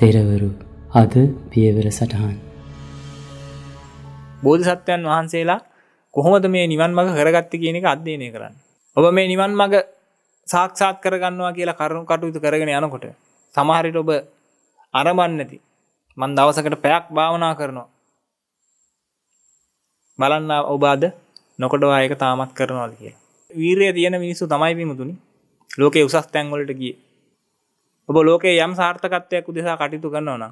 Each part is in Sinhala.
තෙරවරු අද පියවර සටහන්. බෝධිසත්වයන් වහන්සේලා කොහොමද මේ නිවන් මඟ කරගත්ත කියන එක අධ්‍යයනය කරන්න. ඔබ මේ නිවන් මඟ සාක්ෂාත් කරගන්නවා කියලා කරුණු කටයුතු කරගෙන යනකොට සමහරිට ඔබ අරමන්න නැති මන් දවසකට පැයක් භාවනා කරනවා බලන්න ඔබ අද නොකොටවා ඒක තාමත් කරනවාද කියලා වීරය තියෙන මිනිස්සු තමයි පිමුතුනි ලෝකේ උසස් තැන්වලට ගිය ඔබ ලෝකේ යම් සාර්ථකත්වයක් උදෙසා කටිතු ගන්නවන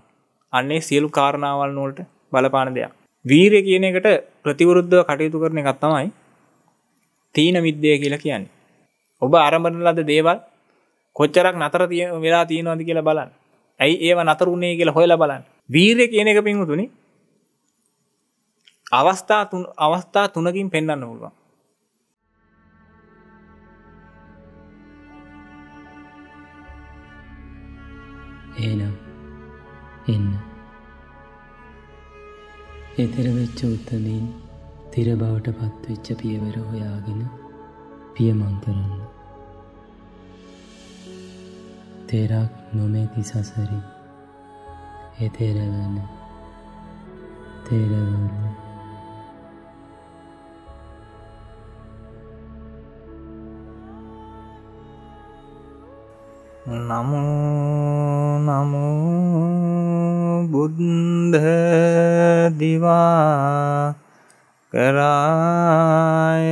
අන්නේ සියලු කාරණාවල් නෝලට බලපාන දෙයක් වීරය කියන එකට ප්‍රතිවරුද්ධව කටයුතු කරන එකත් තමයි තීන විද්‍යය කියලා කියන්නේ ඔබ අරඹන ලද දේවල් කොච්චරක් නතර තිය වෙලා තියෙනවද කියලා බලන්න ඇයි ඒව නතරුණේ කියලා හොයලා බලන්න වීරය කියන එක පින්වතුනි අවස්ථා අවස්ථා තුනකින් පෙන්න්න පුළුවන් එහෙනම් එන්න. එතර වෙච්ච උත්තමීන් තිර බවට පත්වෙච්ච පියවර හොයාගෙන පියමන් කරන්න. තෙරක් නොමැති සසරින් එතෙරවන තෙරවන්න නමෝ නමෝ බුද්ධ දිවා කරාය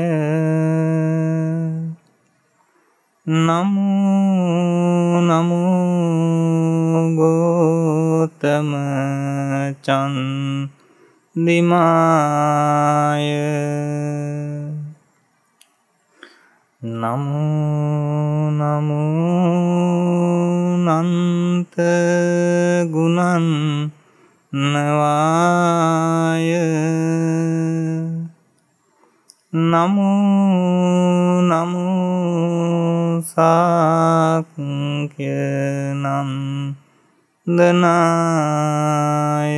නමෝ නමෝ ගෝතම චන්දිමාය නමෝ නමෝ අනන්ත ගුණන් නවාය නමෝ නමෝ සාක්‍යනන් දනාය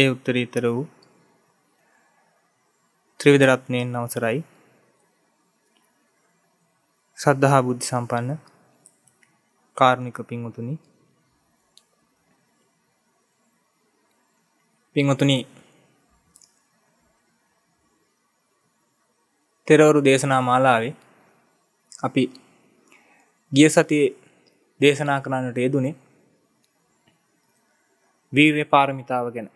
ඒ උත්තරීතර වූ ත්‍රිවිධරත්නයෙන් අවසරයි සද්ධහා බුද්ධි සම්පන්න කාර්ණික පින්වතුනි පින්වතුනි තෙරවරු දේශනා මාලාවේ අපි ගිය සතියේ දේශනා කරන්නට යෙදුනේ වීර්ය පාරමිතාව ගැන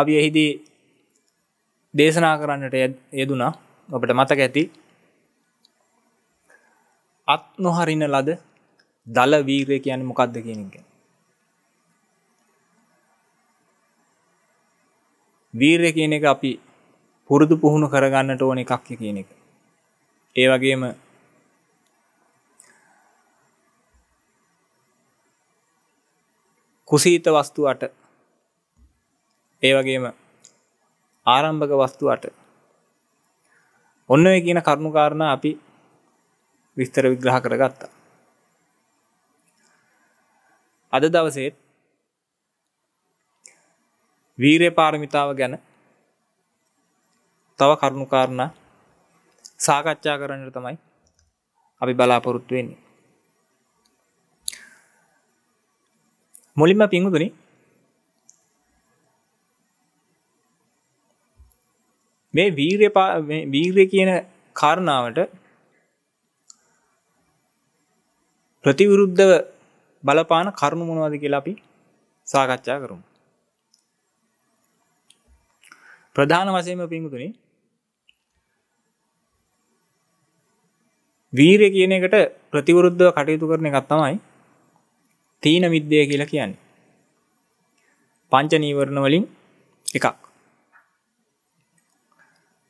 අපි එහිදී දේශනා කරන්නට යෙදුනා ඔබට මතක ඇති අත් නොහරින ලද දල වීරය කියන මොකක්ද කියනක වීරය කියන එක අපි පුරුදු පුහුණු කරගන්නට ඕන එකක් කියන එක ඒ වගේම කුසීත වස්තුවට ඒ වගේම ආරම්භක වස්තුවට ඔන්න ඔය කියන කරුණුකාරණ අපි විස්තර විග්‍රහ කරගත්තා. අද දවසේත් වීරය පාරමිතාව ගැන තව කරුණුකාරණ සාකච්ඡා කරන්නට තමයි අපි බලාපොරොත්තු වෙන්නේ. මුලින්ම පිංගුතුනි මේ වීර්ය වීර්ය කියන කාරණාවට ප්‍රතිවිරුද්ධව බලපාන කරුණු මොනවද කියලා අපි සාකච්ඡා කරමු. ප්‍රධාන වශයෙන්ම පින්තුනේ වීරය කියන එකට ප්‍රතිවරුද්ධව කටයුතු කරන එකක් තමයි තීන මිද්දය කියලා කියන්නේ. පංච නීවරණ වලින් එකක්.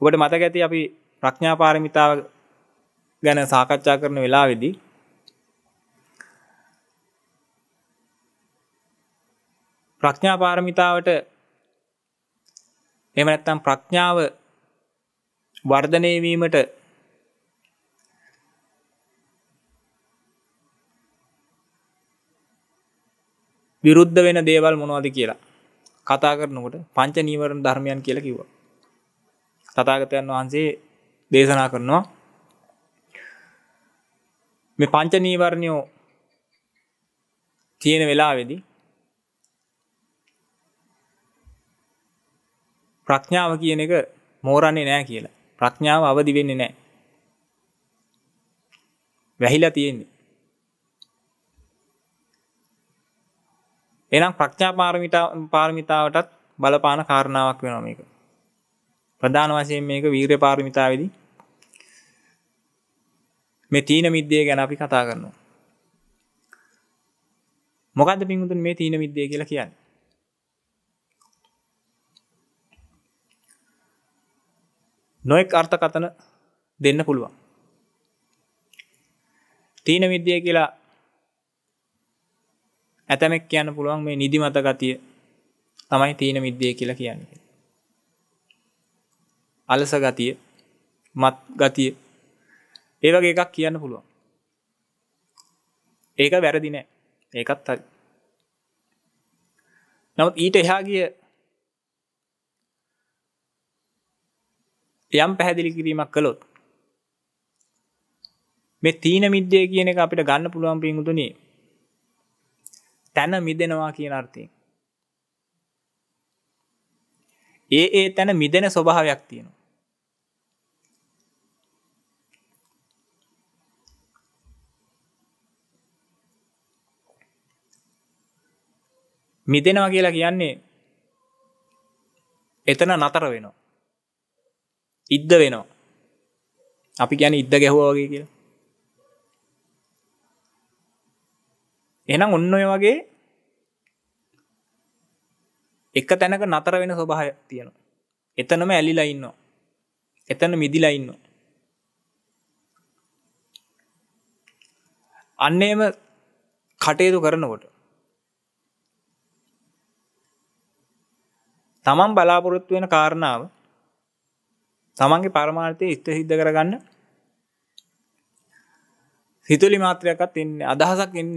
ඔබට මතක ඇති අපි ප්‍රඥා පාරමිතාව ගැන සාකච්ඡා කරන වෙලාවේදී ප්‍රඥා පාරමිතාවට එහෙම නැත්නම් ප්‍රඥාව වර්ධනය වීමට විරුද්ධ වෙන දේවල් මොනවද කියලා කතා කරනකොට පංච නීවරණ ධර්මයන් කියලා කිව්වා. තතාගතයන් වහන්සේ දේශනා කරනවා මේ පංච නීවරණයෝ තියෙන වෙලාවෙදි ප්‍රඥාව කියන එක මෝරන්නේ නෑ කියලා ප්‍රඥාව අවදි වෙන්නේ නෑ වැහිලා තියෙන්නේ එනම් ප්‍රඥා පාරමිතා පාරමිතාවටත් බලපාන කාරණාවක් වෙනවා මේක ප්‍රධාන වශයෙන් මේක වීර්ය පාරමිතාවේදී මේ තීන මිද්දේ ගැන අපි කතා කරනවා. මොකද්ද පින්වුතුන් මේ තීන මිද්දේ කියලා කියන්නේ? නොඑක් අර්ථකතන දෙන්න පුළුවන්. තීන මිද්දේ කියලා ඇතමෙක් කියන්න පුළුවන් මේ නිදිමත ගතිය තමයි තීන මිද්දේ කියලා කියන්නේ. අලස ගතිය මත් ගතිය ඒවගේ එකක් කියන්න පුළුවන් ඒක වැරදි නෑ ඒකත් හරි නවත් ඊට එහා ගිය යම් පැහැදිලි කිරීමක් කළොත් මේ තීන මිද්‍යය කියන එක අපිට ගන්න පුළුවන් පින්ගුතුනි තැන මිදෙනවා කියන අර්ථයෙන් ඒ ඒ තැන මිදෙන ස්වභාවයක් තියෙනවා. මිදෙනවා කියලා කියන්නේ එතන නතර වෙනවා. ඉද්ද වෙනවා. අපි කියන්නේ ඉද්ද ගැහුවා වගේ කියලා. එහෙනම් ඔන්න ඔය වගේ එක තැනක නතර වෙන ස්වභාය තියෙනවා එතනම ඇලිලා ඉන්නවා එතන මිදිලා ඉන්නවා අන්නේම කටයුතු කරනකොට තමන් බලාපොරොත්තු වෙන කාරණාව තමන්ගේ පරමාර්ථය ඉස්ත සිද්ධ කරගන්න සිතුලි මාත්‍රයක්ත් එන්න අදහසක් එන්න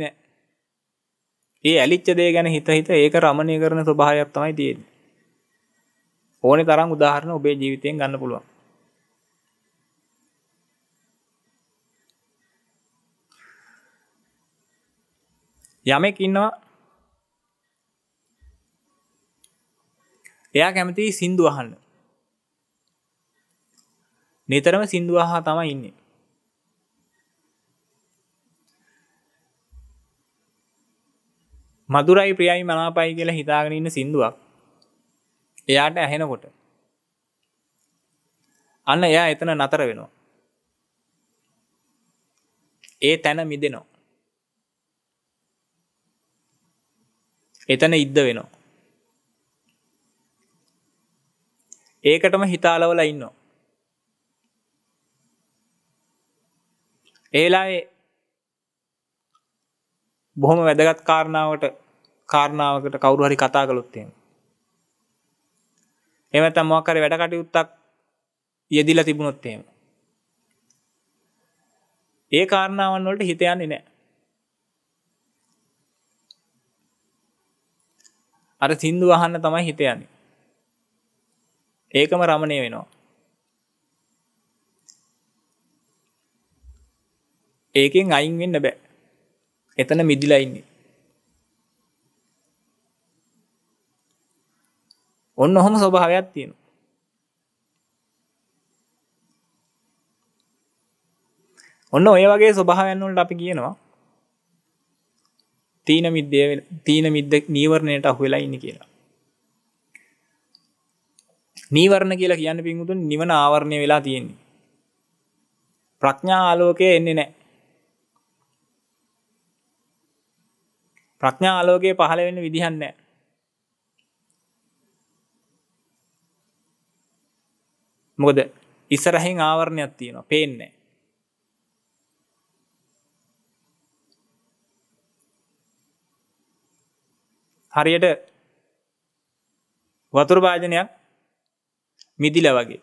ඒ ඇලිච්ච දේ ගැන හිත හිත ඒක රමණය කරන ස්වභාවයක් තමයි තියෙන්නේ. ඕනි තරම් උදාහරණ ඔබේ ජීවිතයෙන් ගන්න පුළුවන්. යමෙක් ඉන්නවා එයා කැමති සින්දු අහන්න. නිතරම සින්දු අහා තමයි ඉන්නේ. මදුරයි ප්‍රියයි මනාපයි කියලා හිතාගෙන ඉන්න සිින්දුවක් එයාට ඇහෙනකොට අන්න එයා එතන නතර වෙනවා ඒ තැන මිදෙනවා එතන ඉද්ද වෙනවා ඒකටම හිතාලවල ඉන්නවා ඒලා බොහොම වැදගත් කාරණාවට කාරණාවකට කවුරු හරි කතා කළොත්තයෙන්. එම තම්මකර වැඩකටයුත්තක් යෙදිල තිබුණොත්තේම. ඒ කාරණාවන් වලට හිතයන්නේ නෑ. අර සිින්දු වහන්න තමයි හිතයන්නේ. ඒකම රමණය වෙනවා. ඒකෙන් අයින් වෙන්න බෑ එතන මිදිලයින්නේ ඔන්න ඔහොම ස්වභාවයක් තියෙන ඔන්න ඔය වගේ ස්වභාවයන්නොට අපි කියනවා තීන මිද්දේ තීන මිද්දෙක් නීවරණයට අහුවෙලා ඉන්න කියලා නීවරණ කියලා කියන්න පින්ගුතුන් නිවන ආවරණය වෙලා තියෙන්නේ ප්‍රඥා ආලෝකය එන්නේ නෑ ප්‍රඥා ආලෝකයේ පහළ වෙන විදිහන්නෑ මොකද ඉස්සරහින් ආවරණයක් තියෙනවා පේන්නේ හරියට වතුර භාජනයක් මිදිල වගේ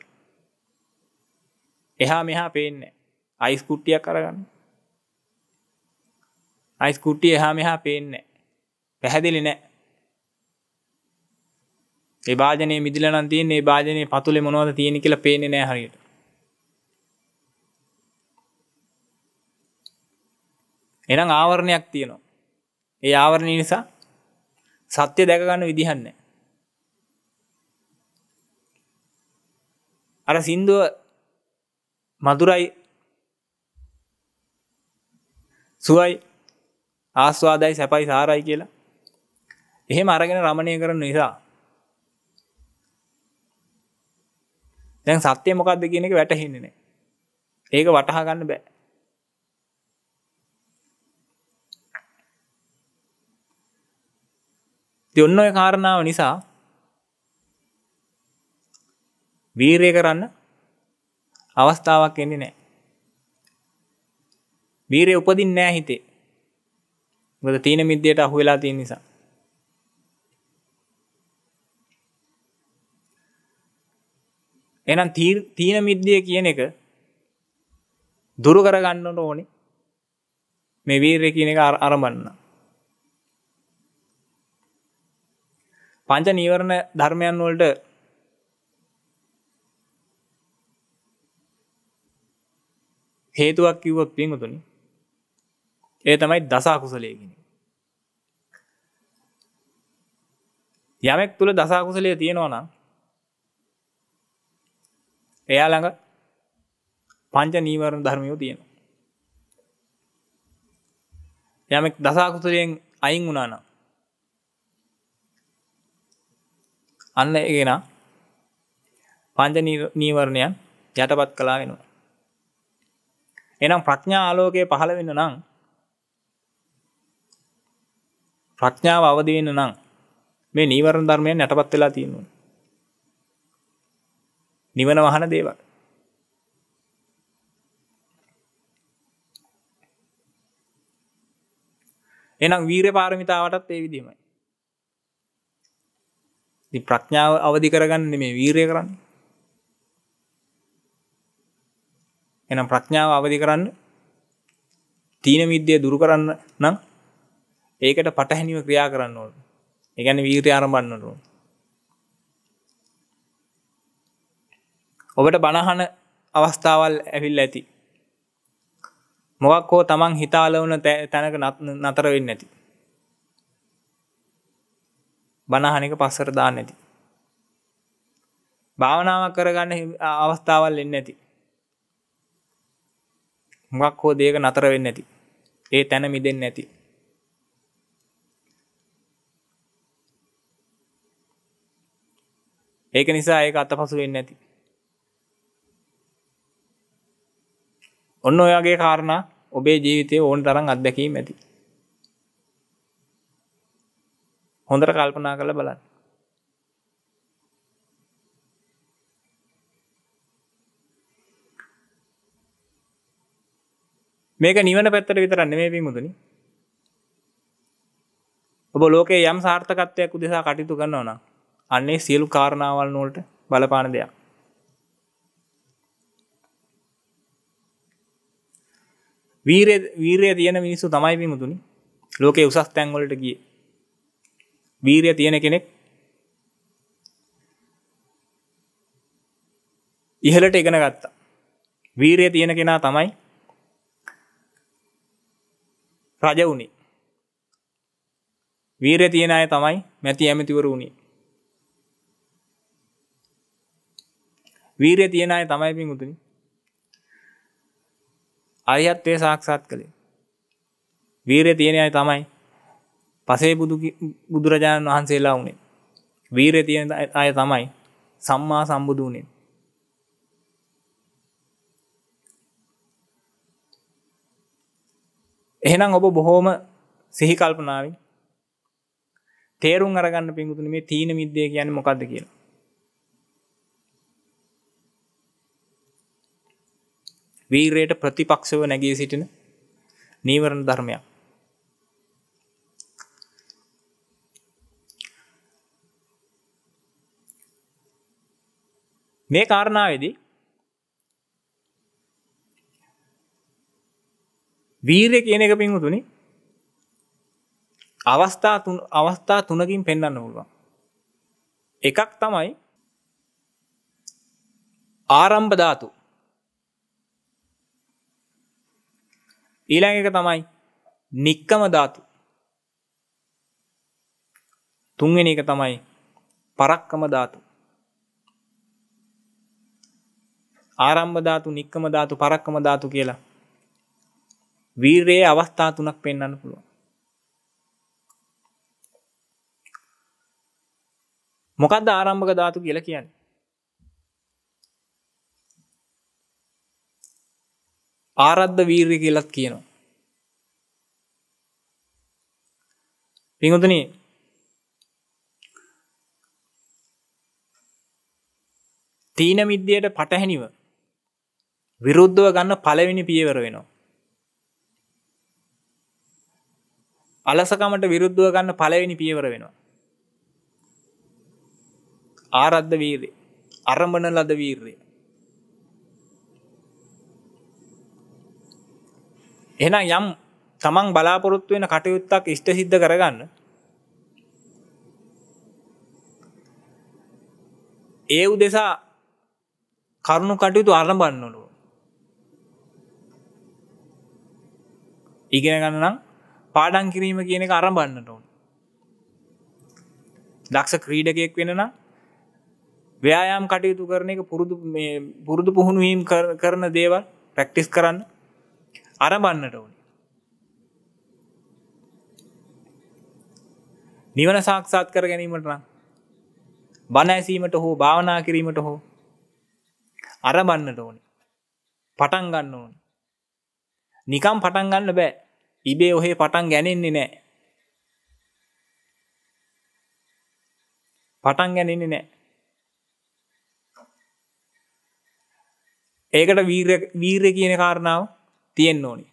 එහා මෙහා පේන්නේ අයිස් කුට්ටියක් කරගන්න අයිස් කුට්ටිය එහා මෙහා පේන්න පැහැදිලි නෑ ඒ භාජනය මිදිලනන් තියෙන් ඒ භාජනය පතුලෙ මොනවද තියෙන කියලා පේනෙ නෑ හරියට එනම් ආවරණයක් තියෙනවා ඒ ආවරණය නිසා සත්‍ය දැකගන්න විදිහන්න අර සින්දුව මදුරයි සුවයි ආස්වාදයි සැපයි සාරයි කියලා එහෙම අරගෙන රමණය කරන නිසා දැන් සත්‍යය මොකක්ද කියන එක වැටහින්නේන ඒක වටහාගන්න බෑ දෙඔන්න ඔය කාරණාව නිසා වීරය කරන්න අවස්ථාවක් එන්නේ නෑ වීරය උපදින් නෑ හිතේ මොකද තීන මිද්දයට අහු වෙලා තියෙන නිසා එහෙනම් තීන මිද්දය කියන එක දුරු කරගන්නට ඕනේ මේ වීරය කියන එක අරඹන්න පංච නීවරණ ධර්මයන් වලට හේතුවක් කිව්වොත් පින්වතුනි ඒ තමයි දසාකුසලය කෙන යමෙක් තුළ දසාකුසලය තියෙනවනම් එයා ළඟ පංච නීවරණ ධර්මයෝ තියෙන යමෙක් දසාකුසලයෙන් අයින් වුණානම් අන්න ඒගෙන පංච නීවරණයන් යටපත් කලා වෙනවා එනම් ප්‍රඥා ආලෝකය පහළ වෙන්න නම් ප්‍රඥාව අවදවෙන්න නම් මේ නීවරණ ධර්මයන් යටපත් වෙලා තියෙනවා. නිවන වහන දේවල්. එනම් වීර පාරමිතාවටත් ඒ විදිමයි. ප්‍රඥාව අවධි කරගන්න මේ වීරය කරන්න. එනම් ප්‍රඥාව අවධි කරන්න තීන විද්‍යය දුරු කරන්න නම් ඒකට පටහැනිව ක්‍රියා කරන්න ඕන ඒගැන වීරය ආරම්බන්නට ඔබට බණහන අවස්ථාවල් ඇවිල් ඇති මොකක් හෝ තමන් හිතාලවන තැනක නතර වෙන්න ඇති බණහනික පස්සර දාන්න ඇති භාවනාවක් කරගන්න අවස්ථාවල් එන්න ඇති මොකක් හෝ දේක නතර වෙන්න ඇති ඒ තැන මිදෙන් නැති ඒක නිසා ඒක අත පසුවෙන් නැති ඔන්න ඔයාගේ කාරණ ඔබේ ජීවිතය ඕන තරම් අත්දැකීම ඇති හොඳට කල්පනා කළ බලන්න මේක නිවන පැත්තට විතරන්න මේ පිමුදනි ඔබ ලෝකයේ යම් සාර්ථකත්වයක් උදෙසා කටයුතු ගන්නවනම් අන්නේ සියලු කාරණාවල් නෝලට බලපාන දෙයක් වීරය තියෙන මිනිස්සු තමයි පිමුතුනි ලෝක උසස් තැන්වලට ගිය වීරය තියෙන කෙනෙක් ඉහලට ඉගෙන ගත්තා වීරය තියෙන කෙනා තමයි රජ වුණේ වීරය තියෙන අය තමයි මැති ඇමතිවර වුණේ වීරය තියෙන අය තමයි පින්ගුතුනි අරිහත්වය සාක්ෂාත් කළේ වීරය තියෙන අය තමයි පසේ බුදු බුදුරජාණන් වහන්සේලා වුණේ වීරය තියෙන අය තමයි සම්මා සම්බුදු වුණේ එහෙනම් ඔබ බොහෝම සිහිකල්පනාවෙන් තේරුම් අරගන්න පින්ගුතුන මේ තීන මිද්දය කියන්නේ මොකක්ද කියලා වීරයට ප්‍රතිපක්ෂව නැගී සිටින නීවරණ ධර්මයක් මේ කාරණාවේදී වීරය කියන එක පින්වතුනි අවස්ථා අවස්ථා තුනකින් පෙන්වන්න පුළුවන් එකක් තමයි ආරම්භ ධාතු ඊළඟ එක තමයි නික්කම ධාතු තුන්වෙනි එක තමයි පරක්කම ධාතු ආරම්භ ධාතු නික්කම ධාතු පරක්කම ධාතු කියලා වීරයේ අවස්ථා තුනක් පෙන්වන්න පුළුවන් මොකක්ද ආරම්භක ධාතු කියලා කියන්නේ ආරද්ධ වීර්ය කියලත් කියනවා. පිහතුන තීන මිද්‍යයට පටහැනිව විරුද්ධව ගන්න පලවෙනි පියවර වෙනවා. අලසකමට විරුද්ධව ගන්න පලවෙනි පියවර වෙනවා. ආරද්ධ වීර්ය අරමණ ලද වීර්ය එහෙනම් යම් තමන් බලාපොරොත්තු වෙන කටයුත්තක් ඉෂ්ට සිද්ධ කරගන්න ඒ උදෙසා කරුණු කටයුතු අරඹන්නලු ඉගෙන ගන්න නම් පාඩන් කිරීම කියන එක අරඹන්නට ඕන දක්ෂ ක්‍රීඩකයෙක් වෙනනම් ව්‍යයාම් කටයුතු කරන එක පුරුදු පුරුදු පුහුණුවීම් කරන දේවල් ප්‍රැක්ටිස් කරන්න අරබන්නට ඕනි. නිවන සාක්ෂාත් කර ගැනීමට නම් බණ ඇසීමට හෝ භාවනා කිරීමට හෝ අරබන්නට ඕනි. පටන් ගන්න ඕනි. නිකම් පටන් ගන්න බෑ. ඉබේ ඔහේ පටන් ගැනෙන්නේ නෑ. පටන් ගැනෙන්නේ නෑ. ඒකට වීරය කියන කාරණාව තියෙන් ඕනි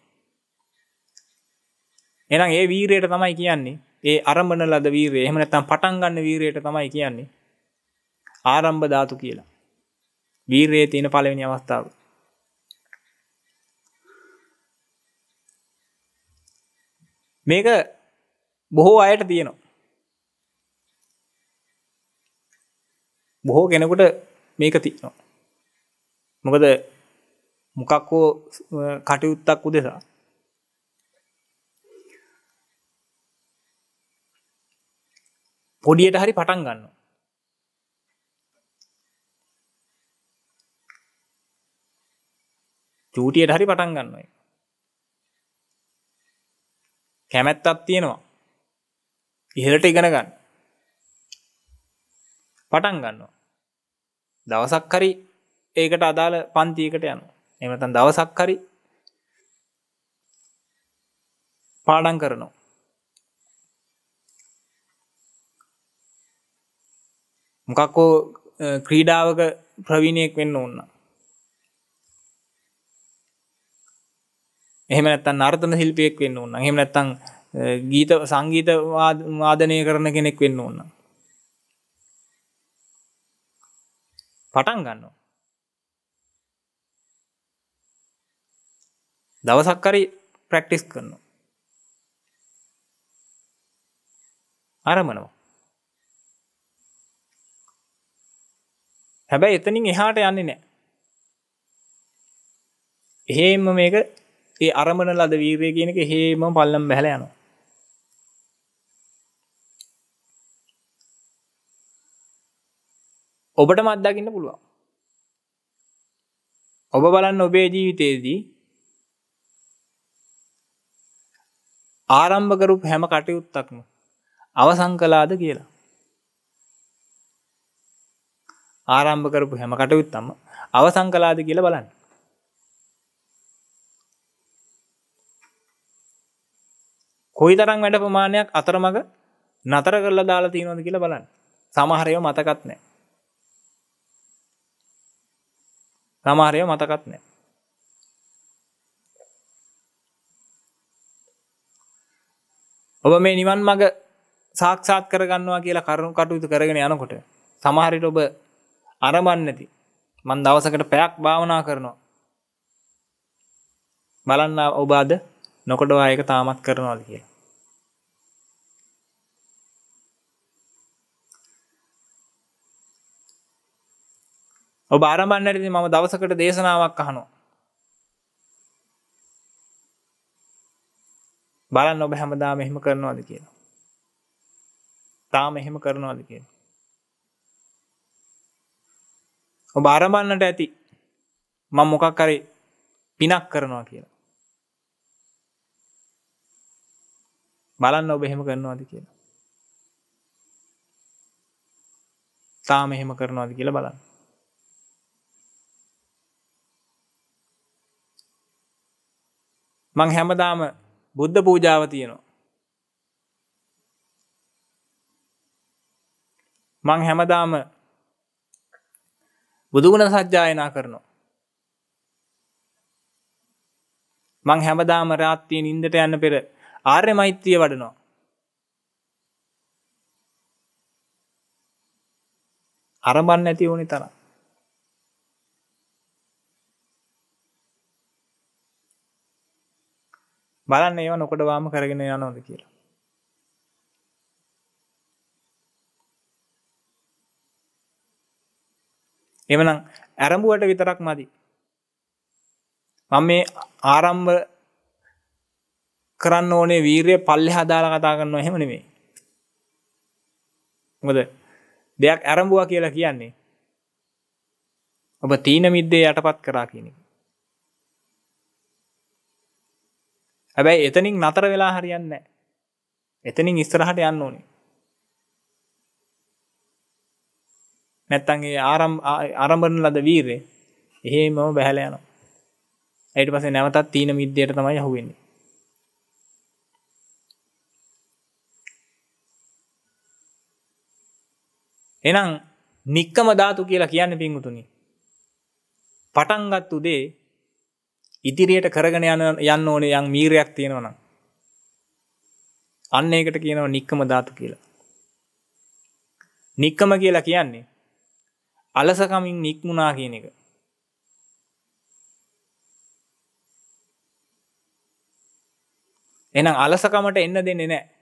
එනම් ඒ වීරයට තමයි කියන්නේ ඒ අරමන ලද වීරේ එහෙම නැත්තම් පටන් ගන්න වීරයට තමයි කියන්නේ ආරම්භ ධාතු කියලා වීරයේ තියෙන පළවෙනි අවස්ථාව මේක බොහෝ අයට තියෙනවා බොහෝ කෙනෙකුට මේක තියෙනවා මොකද මොකක් හෝ කටයුත්තක් උදෙසා පොඩියට හරි පටන් ගන්න චූටියට හරි පටන් ගන්නයි කැමැත්තත් තියෙනවා ඉහලට ඉගෙන ගන්න පටන් ගන්නවා දවසක් හරි ඒකට අදාළ පන්තියකට යනවා එමතන් දවසක් හරි පාඩන් කරනවා මොකක්කෝ ක්‍රීඩාවක ප්‍රවීණයෙක් වෙන්න ඕන්න එහෙම නැත්තන් අර්ථන ශිල්පියෙක් වෙන්න ඕන්න එහෙම නැත්තං ගීත සංගීත වාදනය කරන කෙනෙක් වෙන්න ඕන්න පටන් ගන්නවා දවසක්කරි ප්‍රැක්ටිස් කරනු අරමනවා හැබැයි එතනින් එහාට යන්නේ නෑ එහෙම මේක ඒ අරමන ලද වීරය කියනක හේම පල්ලම් බැහල යනවා ඔබට මත්දාකින්න පුළුවන් ඔබ බලන්න ඔබේ ජීවිතයේදී ආරම්භ කරු හැම කටයුත්තක්ම අවසං කලාද කියලා. ආරම්භ කරපු හැම කටයුත්තම අවසං කලාද කියල බලන්න. කොයි තරම් වැඩ ප්‍රමාණයක් අතරමඟ නතර කරලා දාලා තියනොද කියලා බලන්න සමහරයව මතකත් නෑ සමහරයව මතකත් නෑ ඔබ මේ නිවන් මඟ සාක්ෂාත් කරගන්නවා කියලා කරුණු කටයුතු කරගෙන යනකොට සමහරිට ඔබ අරබන්නති මන් දවසකට පැයක් භාවනා කරනවා බලන්න ඔබ අද නොකොටවා ඒක තාමත් කරනවාද කියලා ඔබ අරබන්නට මම දවසකට දේශනාවක් අහනවා බලන්න ඔබ හැමදාම එහෙම කරනවාද කියලා තාම එහෙම කරනවාද කිය ඔබ අරබන්නට ඇති මං මොකක් කරේ පිනක් කරනවා කියලා බලන්න ඔබ එහෙම කරනවාද කියලා තාම එහෙම කරනවාද කියලා බලන්න මං හැමදාම බුද්ධ පූජාව තියෙනවා. මං හැමදාම බුදුගුණ සජ්ජායනා කරනවා. මං හැමදාම රාත්තියෙන් ඉන්දට යන්න පෙර ආර්ය මෛත්‍රිය වඩනවා. අරබන්න ඇති ඕනි තරම්. බලන්න ඒව නොකොට වාම කරගෙන යනොද කියලා එමනම් ඇරඹුවට විතරක් මදි මම මේ ආරම්භ කරන්න ඕනේ වීරය පල්ලෙ හදාලා කතා කරන්න හෙම නෙමේ මොද දෙයක් ඇරඹුවා කියලා කියන්නේ ඔබ තීන මිද්දේ යටපත් කරා කියනෙක් හැබැයි එතනින් නතර වෙලා හරියන්න එතනින් ඉස්තරහට යන්න ඕනේ නැත්තන්ගේ ආරම් ආරම්භරන ලද වීරේ එහෙ මම බැහැල යන ඇයට පසේ නැවතත් තීන මිද්‍යයට තමයි යහුවෙන්නේ එනම් නික්කම ධාතු කියලා කියන්න පින්ගුතුනි පටන්ගත්තු දේ ඉදිරියට කරගෙන යන යන්න ඕනේ යම් මීරයක් තියෙනවා නම්. අන්න ඒකට කියනවා නික්කම ධාතු කියලා. නික්කම කියලා කියන්නේ අලසකමින් නික්මුණා කියන එක. එහෙනම් අලසකමට එන්න දෙන්නේ නැහැ.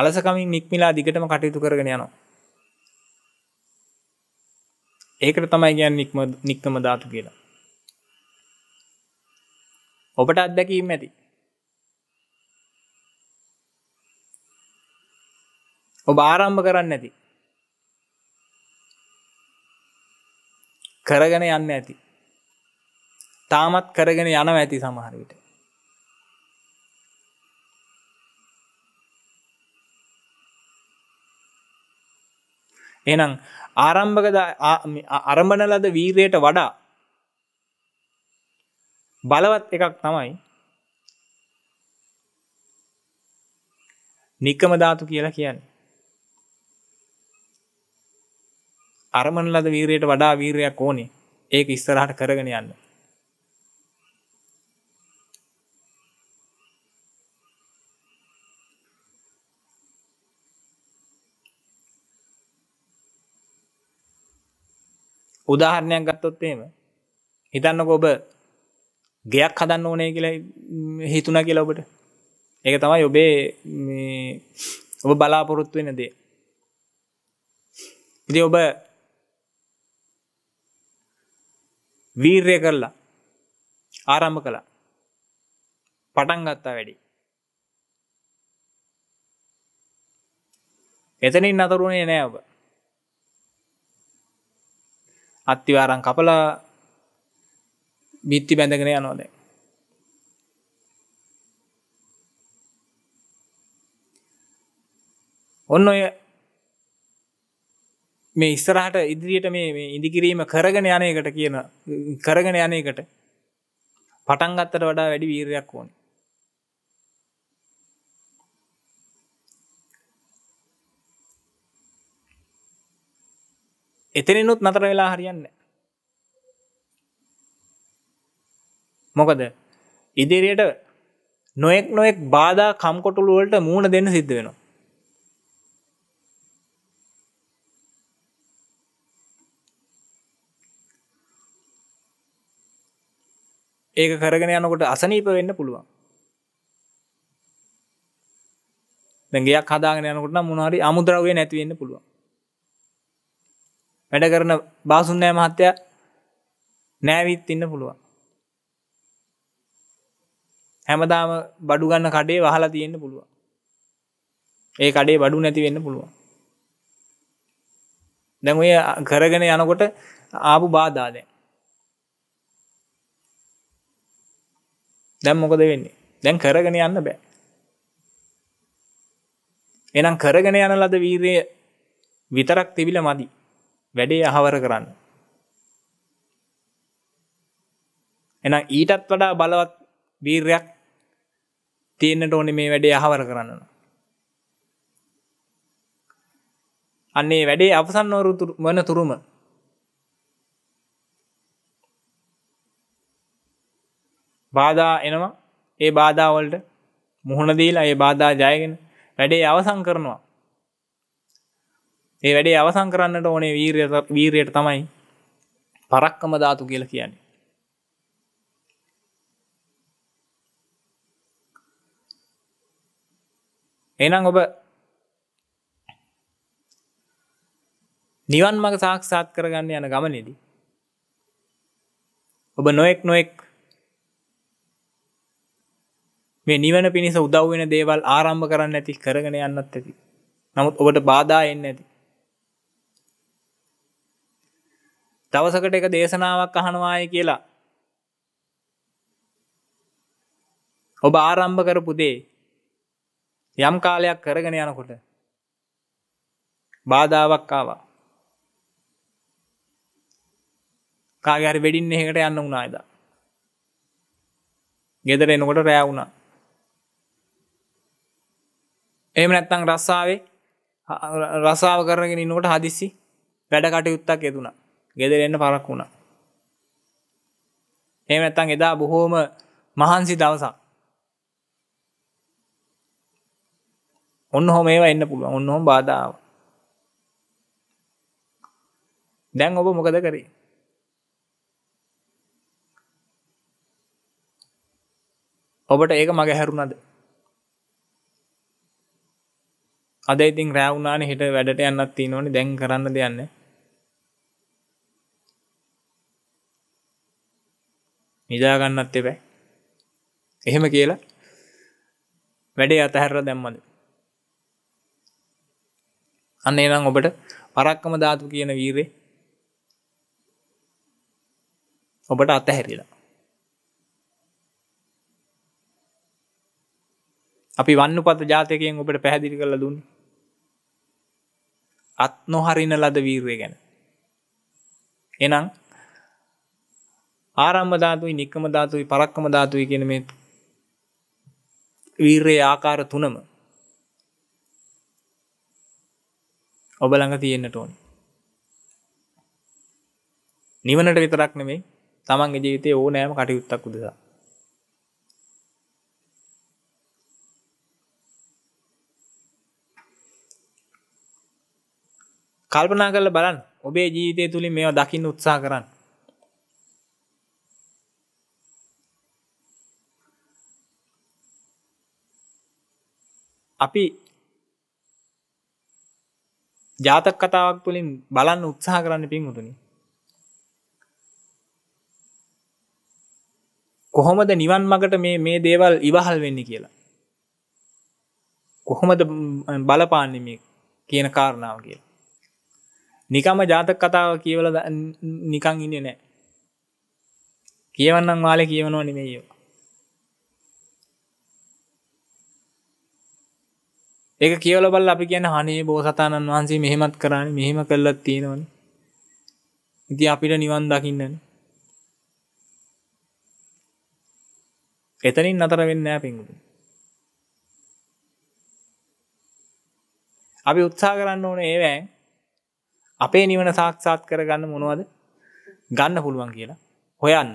අලසකමින් නික්මිලා දිගටම කටයුතු කරගෙන යනවා. ඒකට තමයි ගැන් නික්ම නික්කම ධාතු කියලා. ඔබට අත්දැකීම් ඇති. ඔබ ආරම්භ කරන්න ඇති. කරගෙන යන්න ඇති. තාමත් කරගෙන යනව ඇති සමහරවිට. එහෙනම් ආරම්භකද අරඹන ලද වීරයට වඩා බලවත් එකක් තමයි නික්කම ධාතු කියලා කියන්නේ. අරමණ ලද වීරයට වඩා වීරයක් ඕනේ. ඒක ඉස්සරහට කරගෙන යන්න. උදාහරණයක් ගත්තොත් එහෙම හිතන්නක ඔබ ගෙයක් හදන්න ඕනේ කියලා හිතුන කියලා ඔබට ඒක තමයි ඔබේ ඔබ බලාපොරොත්තු වෙන දේ ඉති ඔබ වීර්ය කරලා ආරම්භ කළා පටන් ගත්තා වැඩි එතනින් අතරුණේ නෑ ඔබ අත්තිවාරං කපලා බිත්ති බැඳගෙන යනෝද ඔන්න ඔය මේ ඉස්සරහට ඉදිරියට මේ ඉදිකිරීම කරගෙන යනයකට කියන කරගෙන යනයකට පටන්ගත්තට වඩා වැඩි වීරයක් ඕනේ එතනෙනුත් නතර වෙලා හරියන්න මොකද ඉදිරියට නොෙක් නොෙක් බාධා කම්කොටුළුවලට මූුණ දෙන්න සිද්ධ වෙනවා ඒක කරගෙන යනකොට අසනීප වෙන්න පුළුවන් දැගේයක් හදාගෙන යනකොට මුණහරි අමුද්‍රවය නැතිවෙන්න පුළුවන් වැඩ කරන බාසුන්නෑ මහත්තය නෑවිත් ඉන්න පුළුවන් හැමදාම බඩු ගන්න කඩේ වහලා තියෙන්න්න පුළුවන් ඒ කඩේ බඩු නැති වෙන්න පුළුවන් දැන් ඔය කරගෙන යනකොට ආපු බාධාදය දැම් මොකද වෙන්නේ දැන් කරගෙන යන්න බෑ එනම් කරගෙන යන ලද වීරය විතරක් තිබිල මදී වැඩේ අහවර කරන්න. එනම් ඊටත් වඩා බලවත් වීර්යක් තියෙන්න්නට ඕනෙ මේ වැඩේ අහවර කරන්න. අන්නේ වැඩේ අපසන්න ඔරු වන තුරුම බාධා එනවා ඒ බාධාවලට මුහුණදීලා ඒ බාධා ජයගෙන වැඩේ අවසං කරනවා ඒ වැඩේ අවසං කරන්නට ඕනේ වීරය වීරයට තමයි පරක්කම ධාතු කියල කියන්නේ එනම් ඔබ නිවන් මඟ සාක්ෂාත් කරගන්න යන ගමනේදී ඔබ නොෙක් නොෙක් මේ නිවන පිණිස උදව් වෙන දේවල් ආරම්භ කරන්න ඇති කරගෙන යන්නත් ඇති නමුත් ඔබට බාධා එන්න ඇති දවසකට එක දේශනාවක් අහනවාය කියලා ඔබ ආරම්භ කරපු දේ යම් කාලයක් කරගෙන යනකොට බාධාවක් ආවා කාගර වෙඩින් එහකට යන්න වුණායිද ගෙදර එනකොට රෑ වුණා එම නැත්තං රස්සාාවේ රසාාව කරගෙන ඉන්නකොට හදිසි වැඩ කටයුත්තක් යෙදුණා ගෙදරෙන්න්න පරක් වුණා එම ඇත්තන් එදා බොහෝම මහන්සි දවසක් ඔන්න හොම ඒවා එන්න පුළුව ඔන්න හොම බාධාව දැන් ඔබ මොකද කරේ ඔබට ඒක මග හැරුණද අද ඉතින් රෑවුණනාන හිට වැඩට යන්නත් තිනවනි දැන් කරන්න දෙයන්නේ නිදාගන්නත් එබැයි එහෙම කියලා වැඩේ අතහැරල දැම්මද අන්න එනම් ඔබට පරක්කම ධාතු කියන වීරේ ඔබට අතහැරිලා අපි වන්න පත ජාතකයෙන් ඔබට පැහැදිලි කළ දුන් අත් නොහරින ලද වීරය ගැන එනම් ආරම්ම ධාතුයි නික්කම ධාතුයි පරක්කම ධාතුයි කියන මේ වීරයේ ආකාර තුනම ඔබ ළඟ තියෙන්නට ඕනි. නිවනට විතරක් නෙමෙයි තමන්ගේ ජීවිතයේ ඕනෑම කටයුත්තක් උදෙසා. කල්පනා කරලා බලන්න ඔබේ ජීවිතය තුලින් මේවා දකින්න උත්සාහ කරන්න. අපි ජාතක කතාවක් තුළින් බලන්න උත්සාහ කරන්න පින් උතුනි කොහොමද නිවන් මගට මේ මේ දේවල් ඉවහල් වෙන්න කියලා කොහොමද බලපාන්න මේ කියන කාරණාව කියලා නිකම ජාතක කතාව කියවල නිකං ඉන්න නෑ කියවන්නම් වාල කියවනවා නෙමෙයෝ ඒක කියවල බල් අපි කියන හනේ බෝසතාණන් වහන්සේ මෙහෙමත් කරන්න මෙහෙම කල්ලත් තියෙනවන ඉති අපිට නිවන් දකින්නන එතනින් අතර වෙන්න පිංගුතු අපි උත්සා කරන්න ඕන ඒවෑ අපේ නිවන සාක්ෂාත් කරගන්න මොනවද ගන්න පුළුවන් කියලා හොයන්න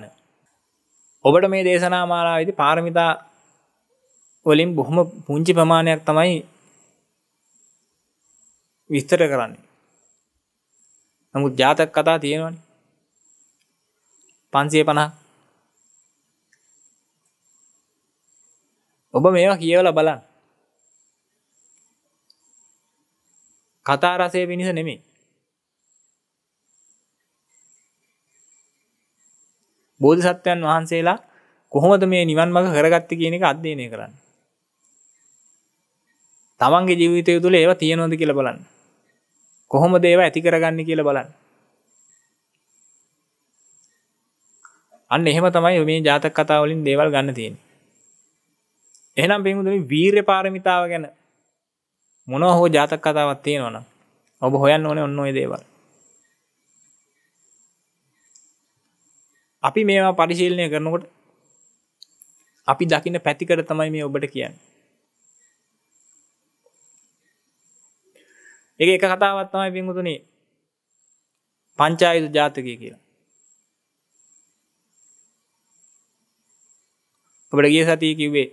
ඔබට මේ දේශනා මාලාවිදි පාරමිතා වලින් බොහොම පුංචි ප්‍රමාණයක් තමයි විස්තර කරන්නේ. නමුත් ජාතක කතා තියෙනවන පන්සිය පණා ඔබ මේවා කියවල බලන් කතා රසය පිණිස නෙමේ බෝධි සත්වයන් වහන්සේලා කොහොමද මේ නිවන් මඟ කරගත්ත කියන එක අධ්‍යයනය කරන්න තමන්ගේ ජීවිතය තුළ ඒවා තියෙනොද කියල බලන්න කොහොම දේව ඇති කරගන්න කියල බලන්න අන්න එහෙම තමයි මේ ජාතක කතාවලින් දේවල් ගන්න තියෙන එහනම් පෙමුදුන වීර්ය පාරමිතාව ගැන මොන හෝ ජාතක කතාවත් තියෙනවන ඔබ හොයන්න ඕන ඔන්න දේවල් අපි මේවා පරිශීලනය කරනකොට අපි දකින පැතිකට තමයි මේ ඔබට කියන්න එක එක කතාවත්තමයි පින්ගුතුනේ පංචායුතු ජාතකය කියලා ඔබට ගිය සතිය කිව්වේ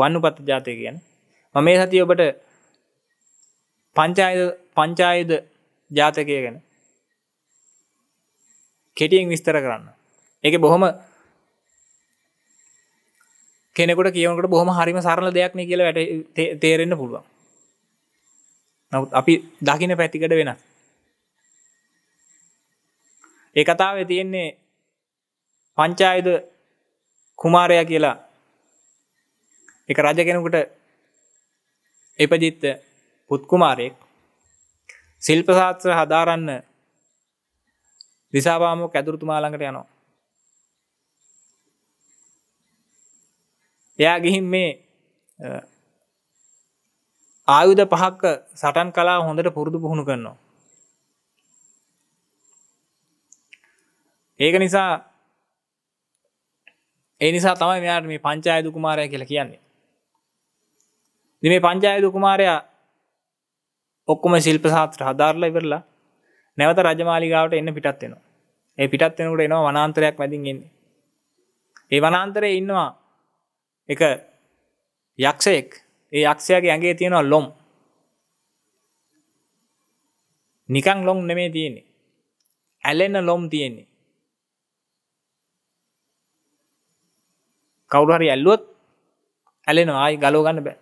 වන්නු පත්ත ජාතය ගැන ම මේ සතිය ඔබට පංචායද පංචායුද ජාතකය ගැන කෙටියෙන් විස්තර කරන්න එක බොහොම කෙනෙකුට කියවකට බොහම හරිම සරල දෙයක්න කියලා වැට තේරෙන්න්න පුළුවන් නමුත් අපි දකින පැතිකට වෙනස් ඒ කතාව තියෙන්නේ පංචායද කුමාරය කියලා එක රජ කෙනෙකුට එපජිත්ත පුත්කුමාරයෙක් සිල්පසාත්‍ර හදාරන්න දිසාවාමෝ ඇදුරතුමා ළඟට යනවා එයා ගිහින් මේ ආයුධ පහක්ක සටන් කලා හොඳට පුරුදු පුහුණු කරනවා. ඒක නිසා ඒ නිසා තමයි මෙයාට මේ පංචායදු කුමාරය කියලා කියන්නේ. දි මේ පංචායදු කුමාරයා ඔක්කොම ශිල්ප සාත්‍ර හදාරලා ඉවරලා නැවත රජමාලිගාවට එන්න පිටත් වෙනවා. ඒ පිටත් වෙනකට එනවා වනාන්තරයක් මැදින් එන්නේ. ඒ වනාන්තරයේ ඉන්නවා එක යක්ෂයෙක් ඒ යක්ෂයාගේ ඇගේ තියෙනවා ලොම් නිකං ලොම් නෙමේ තියෙන්නේ ඇලෙන ලොම් තියෙන්නේ කවුරු හරි ඇල්ලුවොත් ඇලෙනවා ආයි ගලෝ ගන්න බෑ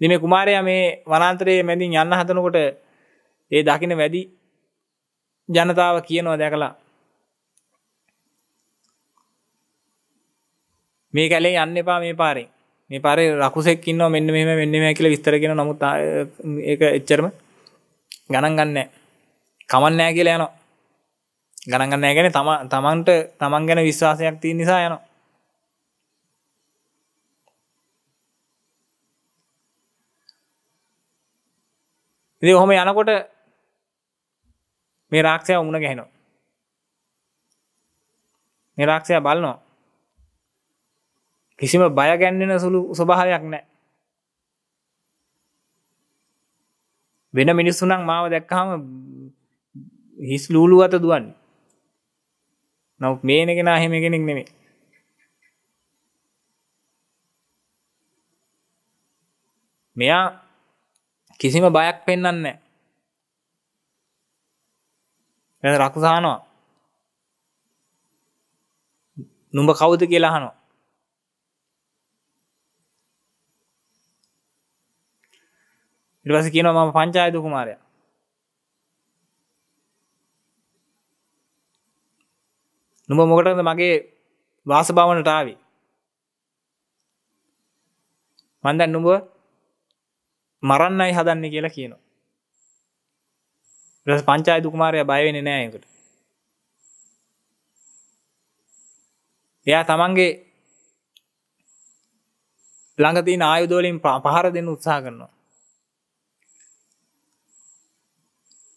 දිමේ කුමාරයා මේ වනාන්තරයේ මැදින් යන්න හදනකොට ඒ දකින වැඩි ජනතාව කියනවා දැකලා මේ කැලේ යන්න එපා මේ පාරේ මේ පාර රකුසෙක් න්න මෙන්න මෙම මෙන්න මේ කියල විස්තරගෙන නමුත් ඒ එච්චරම ගණන් ගන්න කමන්නෑ කියලා යනවා ගණගන්න ගැන තම තමන්ට තමන් ගැන විශ්වාසයක් තිය නිසා යන ඉදි හොම යනකොට මේ රාක්ෂය උමුණ ගැහෙනවා නිරාක්ෂය බලනවා කිසිම බයගැන්නෙන සුළු ස්වභාවයක් නෑ වෙන මිනිස්සුනක් මාව දැක්කහම හිස් ලූලු අත දුවන්න නවත් මේනගෙන අහෙම කෙනෙක් නෙමේ මෙයා කිසිම බයක් පෙන්න්නන්න රකුසානවා නුඹ කවුද කියලාහනවා ඉටවස කියනවා මම පංචායත කුමාරය නුම මොකටද මගේ වාස භාවනට ආවි මන්දැන් නුඹ මරන්නයි හදන්න කියලා කියනවා රස පංචායත කුමාරය බයවෙන නෑයකට එයා තමන්ගේ ළඟතින ආයුදෝලින් පහර දෙන්න උත්සා කරනවා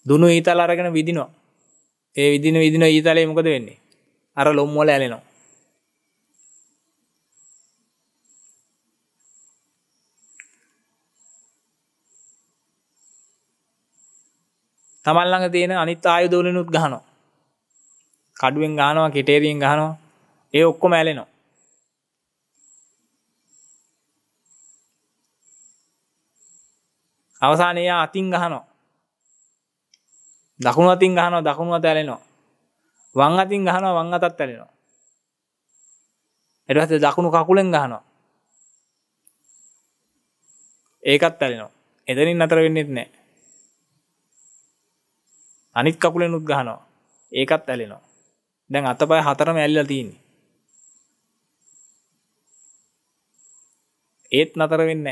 දුනු ඊතල් අරගෙන විදිනවා ඒ විදින විදින ඊතලේ මොකද වෙන්නේ අර ලොම්මොල ඇලෙනවා තමල්ලඟ තියෙන අනිත් ආයුදෝලනුත් ගහනවා කඩුවෙන් ගහනවා කෙටේරියෙන් ගහනවා ඒ ඔක්කොම ඇලෙනවා අවසානයා අතින් ගහනවා දකුණු අතින් ගහනවා දකුණු අත ඇලෙනවා වං අතින් ගහනවා වං අතත් ඇලෙනවා එඩවස දකුණු කකුලෙන් ගහනවා ඒකත් ඇලෙනවා එදනින් අතර වෙන්නෙත් නෑ අනිත් කකුලෙන් උත් ගහනවා ඒකත් ඇලෙනවා දැන් අතපය හතරම ඇල්ල තියන්නේ ඒත් නතර වෙන්න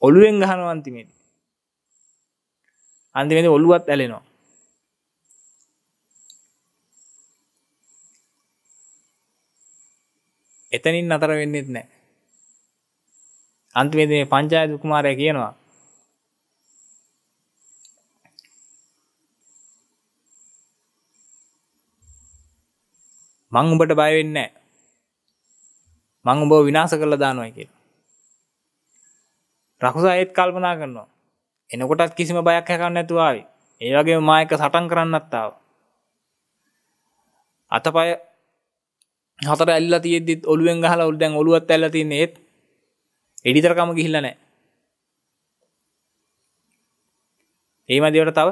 ඔළුවෙන් ගහනවන්තිමේදී අන්තිමේද ඔල්ලුවත් ඇලෙනවා එතනින් අතර වෙන්නෙත් නෑ අන්තිමේද මේ පංචායත කුමාරය කියනවා මං උඹට බය වෙන්නේ නැහැ. මං උඹව විනාශ කරලා දානවා කියලා. රකුසා ඒත් කල්පනා කරනවා. එනකොටත් කිසිම බයක් හැකන්න නැතුවාවි ඒ වගේ මායක සටන් කරන්නත්තාව අතපය හතර ඇල්ල තියදත් ඔලුවෙන් හල උල්දැන් ඔලුවත් ඇල්ල තින්න ඒත් එඩිතරකම ගිහිල්ල නෑ ඒ මදිවට තව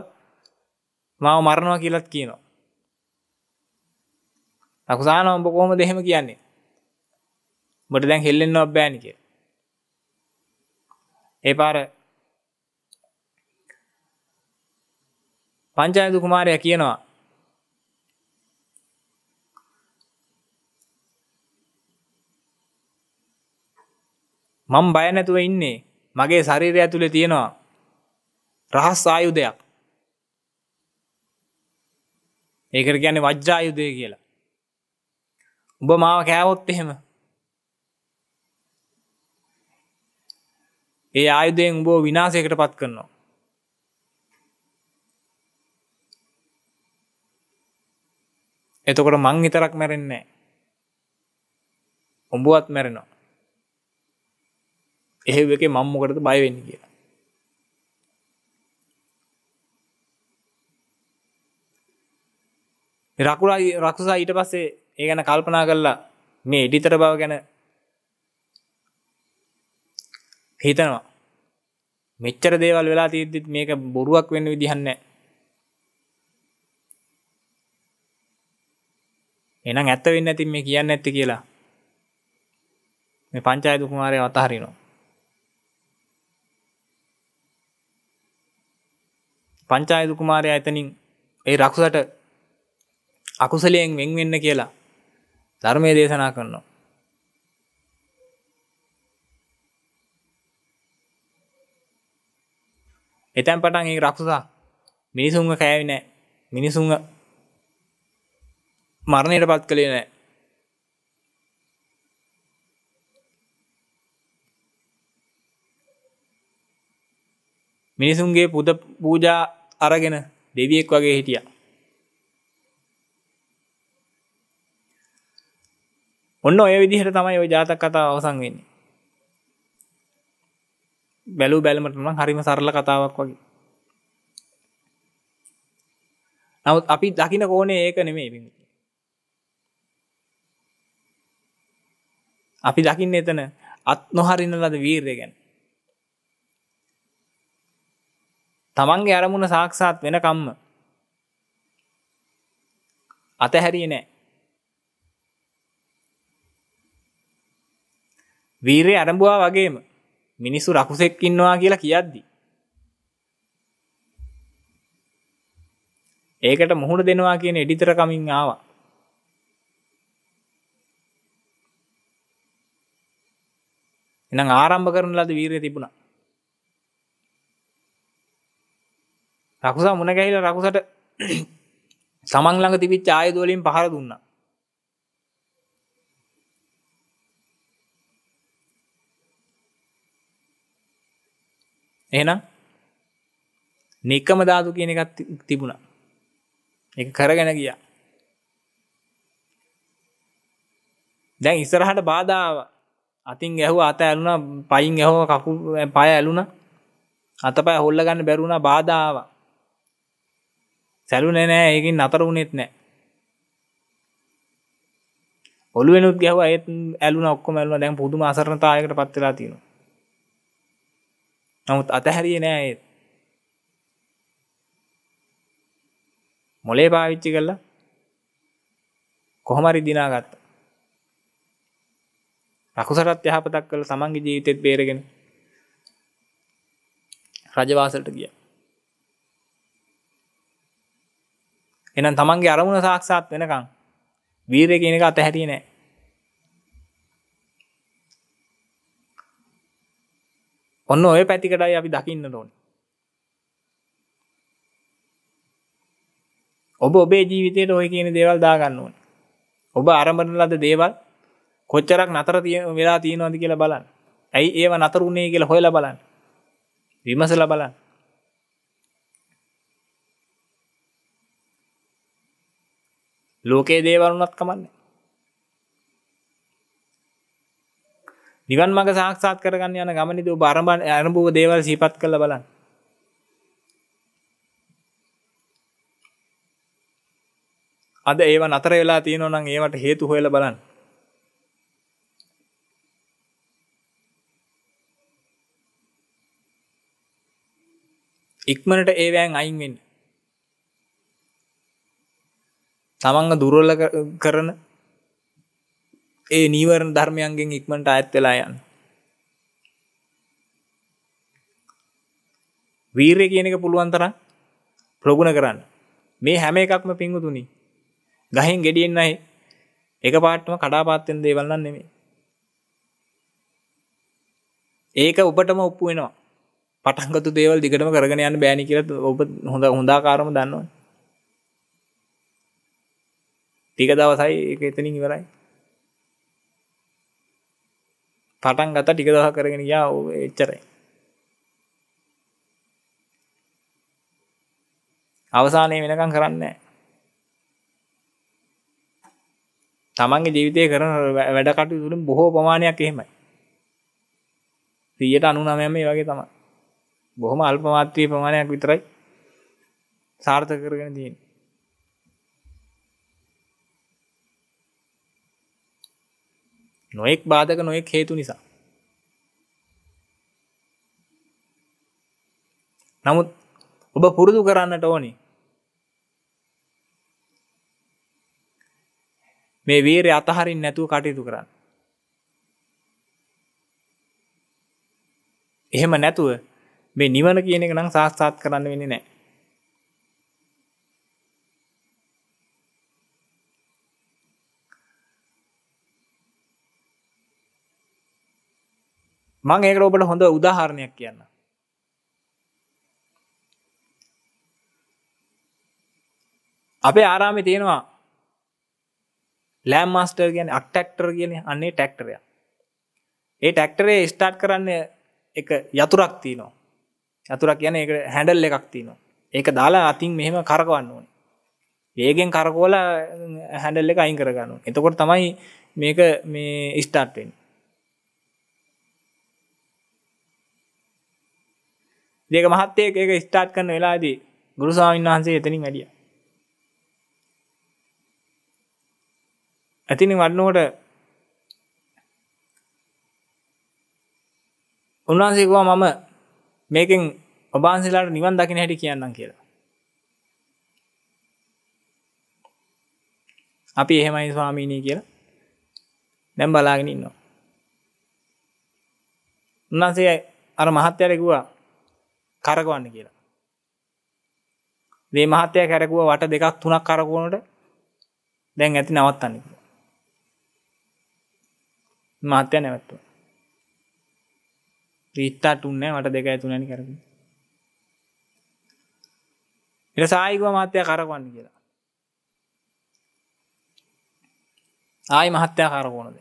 මාව මරණවා කියලත් කියනවා අකුසාන ඔඹ කොහොම දෙහෙම කියන්නේ බට දැන් හෙල්ලෙන්න්න ඔබ්බෑනික ඒ පාර පංචායතු කුමාරය කියනවා මම බය නැතුව ඉන්නේ මගේ ශරීරය ඇතුළේ තියෙනවා රහස් ආයුධයක් ඒකට කියන්නේ වජ්ජායුදය කියලා. උඹ මාව කෑවොත් එහෙම. ඒ ආයුධයෙන් උඹ විනාශයකට පත් කරනවා. එතකොට මං විතරක් මැරෙන්නේ උඹුවත් මැරෙනවා එහෙව් එක මංමකටද බයවෙන්න කියලා රකුරා රක්ෂසා ඊට පස්සේ ඒ ගැන කල්පනා කරලා මේ එඩිතර බව ගැන හිතනවා මෙච්චර දේවල් වෙලා තිීද්දිත් මේක බොරුවක් වෙන්න විදිහන්නේ එහෙනම් ඇත්ත වෙන්නේ නැතිනම් මේ කියන්නේ නැත්තේ කියලා මේ පංචායත කුමාරයා අතහරිනවා පංචායත කුමාරයා එතනින් ඒ රක්ෂට අකුසලයෙන් වෙන් වෙන්න කියලා ධර්මයේ දේශනා කරනවා එතැන් පටන් ඒ රක්ෂසා මිනිසුන්ව කෑවි නෑ මිනිසුන්ව මරණයට පත් කළේ නෑ මිනිසුන්ගේ පුද පූජා අරගෙන දෙවියෙක් වගේ හිටිය ඔන්න ඔය විදිහට තමයි ඔය ජාතක කතා අවසන් වෙන්නේ බැලූ බැලමටම හරිම සරල කතාවක් වගේ නවත් අපි දකින කෝනේ ඒක නෙමේ පිඳ අපි දකින්න එතන අත් නොහරින ලද වීර්ය ගැන. තමන්ගේ අරමුණ සාක්ෂාත් වෙනකම්ම අතහැරිය නෑ. වීරය අරඹවා වගේම මිනිස්සු රකුසෙක් ඉන්නවා කියලා කියද්දි. ඒකට මුහුණ දෙනවා කියන එඩිතර කමින් ආවා. එනම් ආරම්භ කරන ලද වීරය තිබුණා රකුසා මුණගැහිල රකුසට සමංලඟ තිබිච් ආයදෝලින් පහර දුන්න එනම් නික්කම ධාතු කියන එකත් තිබුණ එක කරගෙන ගිය දැන් ඉස්සරහට බාධාව අතින් ඇහු අත ඇලුන පයින් ඇහෝ කකු පය ඇලුන අතපය හොල්ල ගන්න බැරුණ බාධාව සැලුනේ නෑ ඒකින් අතර වුණෙත් නෑ ඔලුවෙනුත් ගැව ඒත් ඇලුන ඔක්කො ඇලුන දැන් පුදුම අසරණතායකට පත්වෙලා තියෙන නමුත් අතහැරිය නෑ ඒත් මොලේ පාවිච්චි කල්ලා කොහොමරි දිනාගත්ත අකුසරත් යහපතක් කළ තමන්ගේ ජීවිතෙත් බේරගෙන රජවාසලට ගිය එනම් තමන්ගේ අරමුණ සාක්ෂාත් වෙනකං වීරය කියනක අත හැරිය නෑ ඔන්න ඔය පැතිකටයි අපි දකින්න ඕන ඔබ ඔබේ ජීවිතයට ඔය කියන දේවල් දාගන්න ඕන ඔබ අරමරන ලද දේවල් කොච්චරක් නතර වෙලා තියෙනවාද කියලා බලන්න ඇයි ඒව නතරුණේ කියලා හොයල බලන්න විමසල බලන්න ලෝකයේ දේවරුණත් කමන්නේ නිවන් මඟ සාක්ෂාත් කරගන්න යන ගමනිද බරම අරභූ දේවල් සීපත් කළ බලන්න අද ඒව නතර වෙලා තියෙනවනම් ඒවට හේතු හොයල බලන්න ඉක්මනට ඒවෑන් අයින්වෙන්න තමන්ග දුරල්ල කරන ඒ නීවරණ ධර්මයන්ගෙන් ඉක්මට අඇත් වෙලා යන්න වීරය කියන එක පුළුවන්තර ප්‍රගුණ කරන්න මේ හැම එකක්ම පිංගුතුනි ගහෙන් ගෙඩියෙන්න්නයි එක පාටම කඩාපාත්තෙන් දේවල්ලන්න නෙමේ ඒක ඔබටම ඔප්පු වෙනවා පටන්ගතු දේවල් දිගටම කරගෙන යන්න බෑනි කියලත් ඔබ හොඳ හොඳාකාරම දන්නවා ටික දවසයි එක එතනින් ඉවරයි පටන් ගත ටික දහ කරගෙන යා එච්චරයි අවසානය වෙනකම් කරන්න තමන්ගේ ජීවිතය කරන වැඩකටු තුළින් බොහෝ ප්‍රමාණයක් එහෙමයි සියයට අනුනමයම වගේ තමයි බොහොම අල්පමාත්‍රී ප්‍රමාණයක් විතරයි සාර්ථක කරගෙන තියෙන නොයෙක් බාධක නොයෙක් හේතු නිසා නමුත් ඔබ පුරුදු කරන්නට ඕනි මේ වීරය අතහරින් නැතුව කටයුතු කරන්න එහෙම නැතුව මේ නිවන කියන එක නම් සාස්ථාත් කරන්න වෙන්නේ නැහැ. මං ඒකට ඔබට හොඳ උදාහරණයක් කියන්න. අපේ ආරාමේ තියෙනවා ලෑම් මාස්ටර් කියන්නේ අක්ටැක්ටර් කියන්නේ අන්නේ ටැක්ටරය. ඒ ටැක්ටරේ ස්ටාර්ට් කරන්න එක යතුරක් තියෙනවා. චතුර කියන එක හැඩල් එකක් තිනවා ඒක දාලා අතින් මෙහෙම කරකවන්න ඕනේ වේගෙන් කරකෝල හැඩල් එක අයින් කරගන්න එතකොට තමයි මේක මේ ස්ටාර්ට්ෙන් දෙක මහත්තයක ඒක ස්ටාර්ට් කරන වෙලාදී ගුරුසාමන් වහන්සේ එතනින් වැඩිය ඇතිනි වන්නෝට උන්වහන්සේකවා මම මේකෙන් ඔබාන්සිලාට නිවන් දකින හැටි කියන්න කියලා අපි එහෙමයි ස්වාමීණී කියලා නැම් බලාගෙන ඉන්නවා උන්නාසේ අර මහත්තයරෙකුවා කරගවන්න කියලා දේ මහත්තය කැරකුව වට දෙකක් තුනක් කරකුණට දැන් ඇති නවත්තන්න මහත්තය නැවැත්තුව ්‍රීත්තා ටුන්න මට දෙක ඇතුනනි කරග එට සායිකව මත්‍යය කරවන්න කියලා ආයි මහත්තයා කරගුණද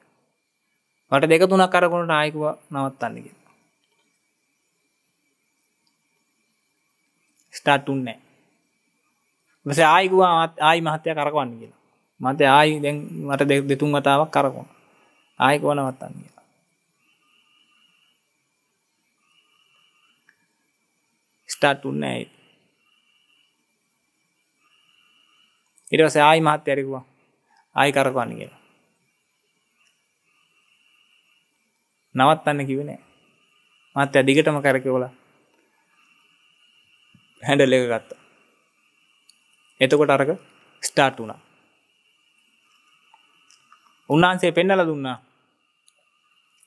මට දෙක තුනක් කරගුණට ආයකුව නවත්තන්න කිය ස්ටාටුන්නෑ මෙස ආයකුවා ආයි මහත්තය කරකවන්න කියලා මත ආයි දැන් මට දෙතුන් කතාවක් කරකුණ ආයකුව නවත්තන්න කියලා ස්ටාර්ට් උන්න ඇයි ඉරවස ආයි මහත් ඇරෙකුවා ආයි කරකවන්න කියලා නවත්තන්න කිවනේ මත් ඇදිගටම කරකවල හැඩ ලෙක ගත්තා එතකොට අරක ස්ටාර්ට් වුණා උන්වහන්සේ පෙන්නල දුන්නා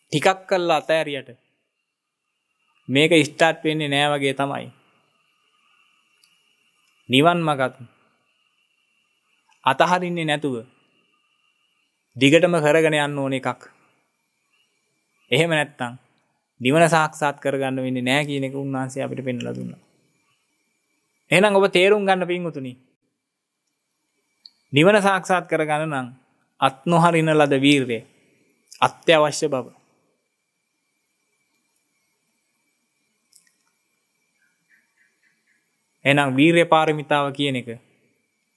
ටිකක් කල්ලා අතෑරයට මේක ස්ටාර්ට් වෙන්නේ නෑවගේ තමයි නිවන් මගත් අතහරින්නේ නැතුව දිගටම කරගෙන යන්න ඕන එකක් එහෙම නැත්තං නිවන සාක්ෂාත් කරගන්න වෙන්න නෑ කියන එක උන්වහන්සේ අපිට පෙන්ල දුන්න එනම් ඔබ තේරුම් ගන්න පින්ගුතුනි නිවන සාක්ෂාත් කරගන්න නම් අත් නොහරින ලද වීර්ය අත්‍යවශ්‍ය බව එනම් වීරය පාරමිතාව කියන එක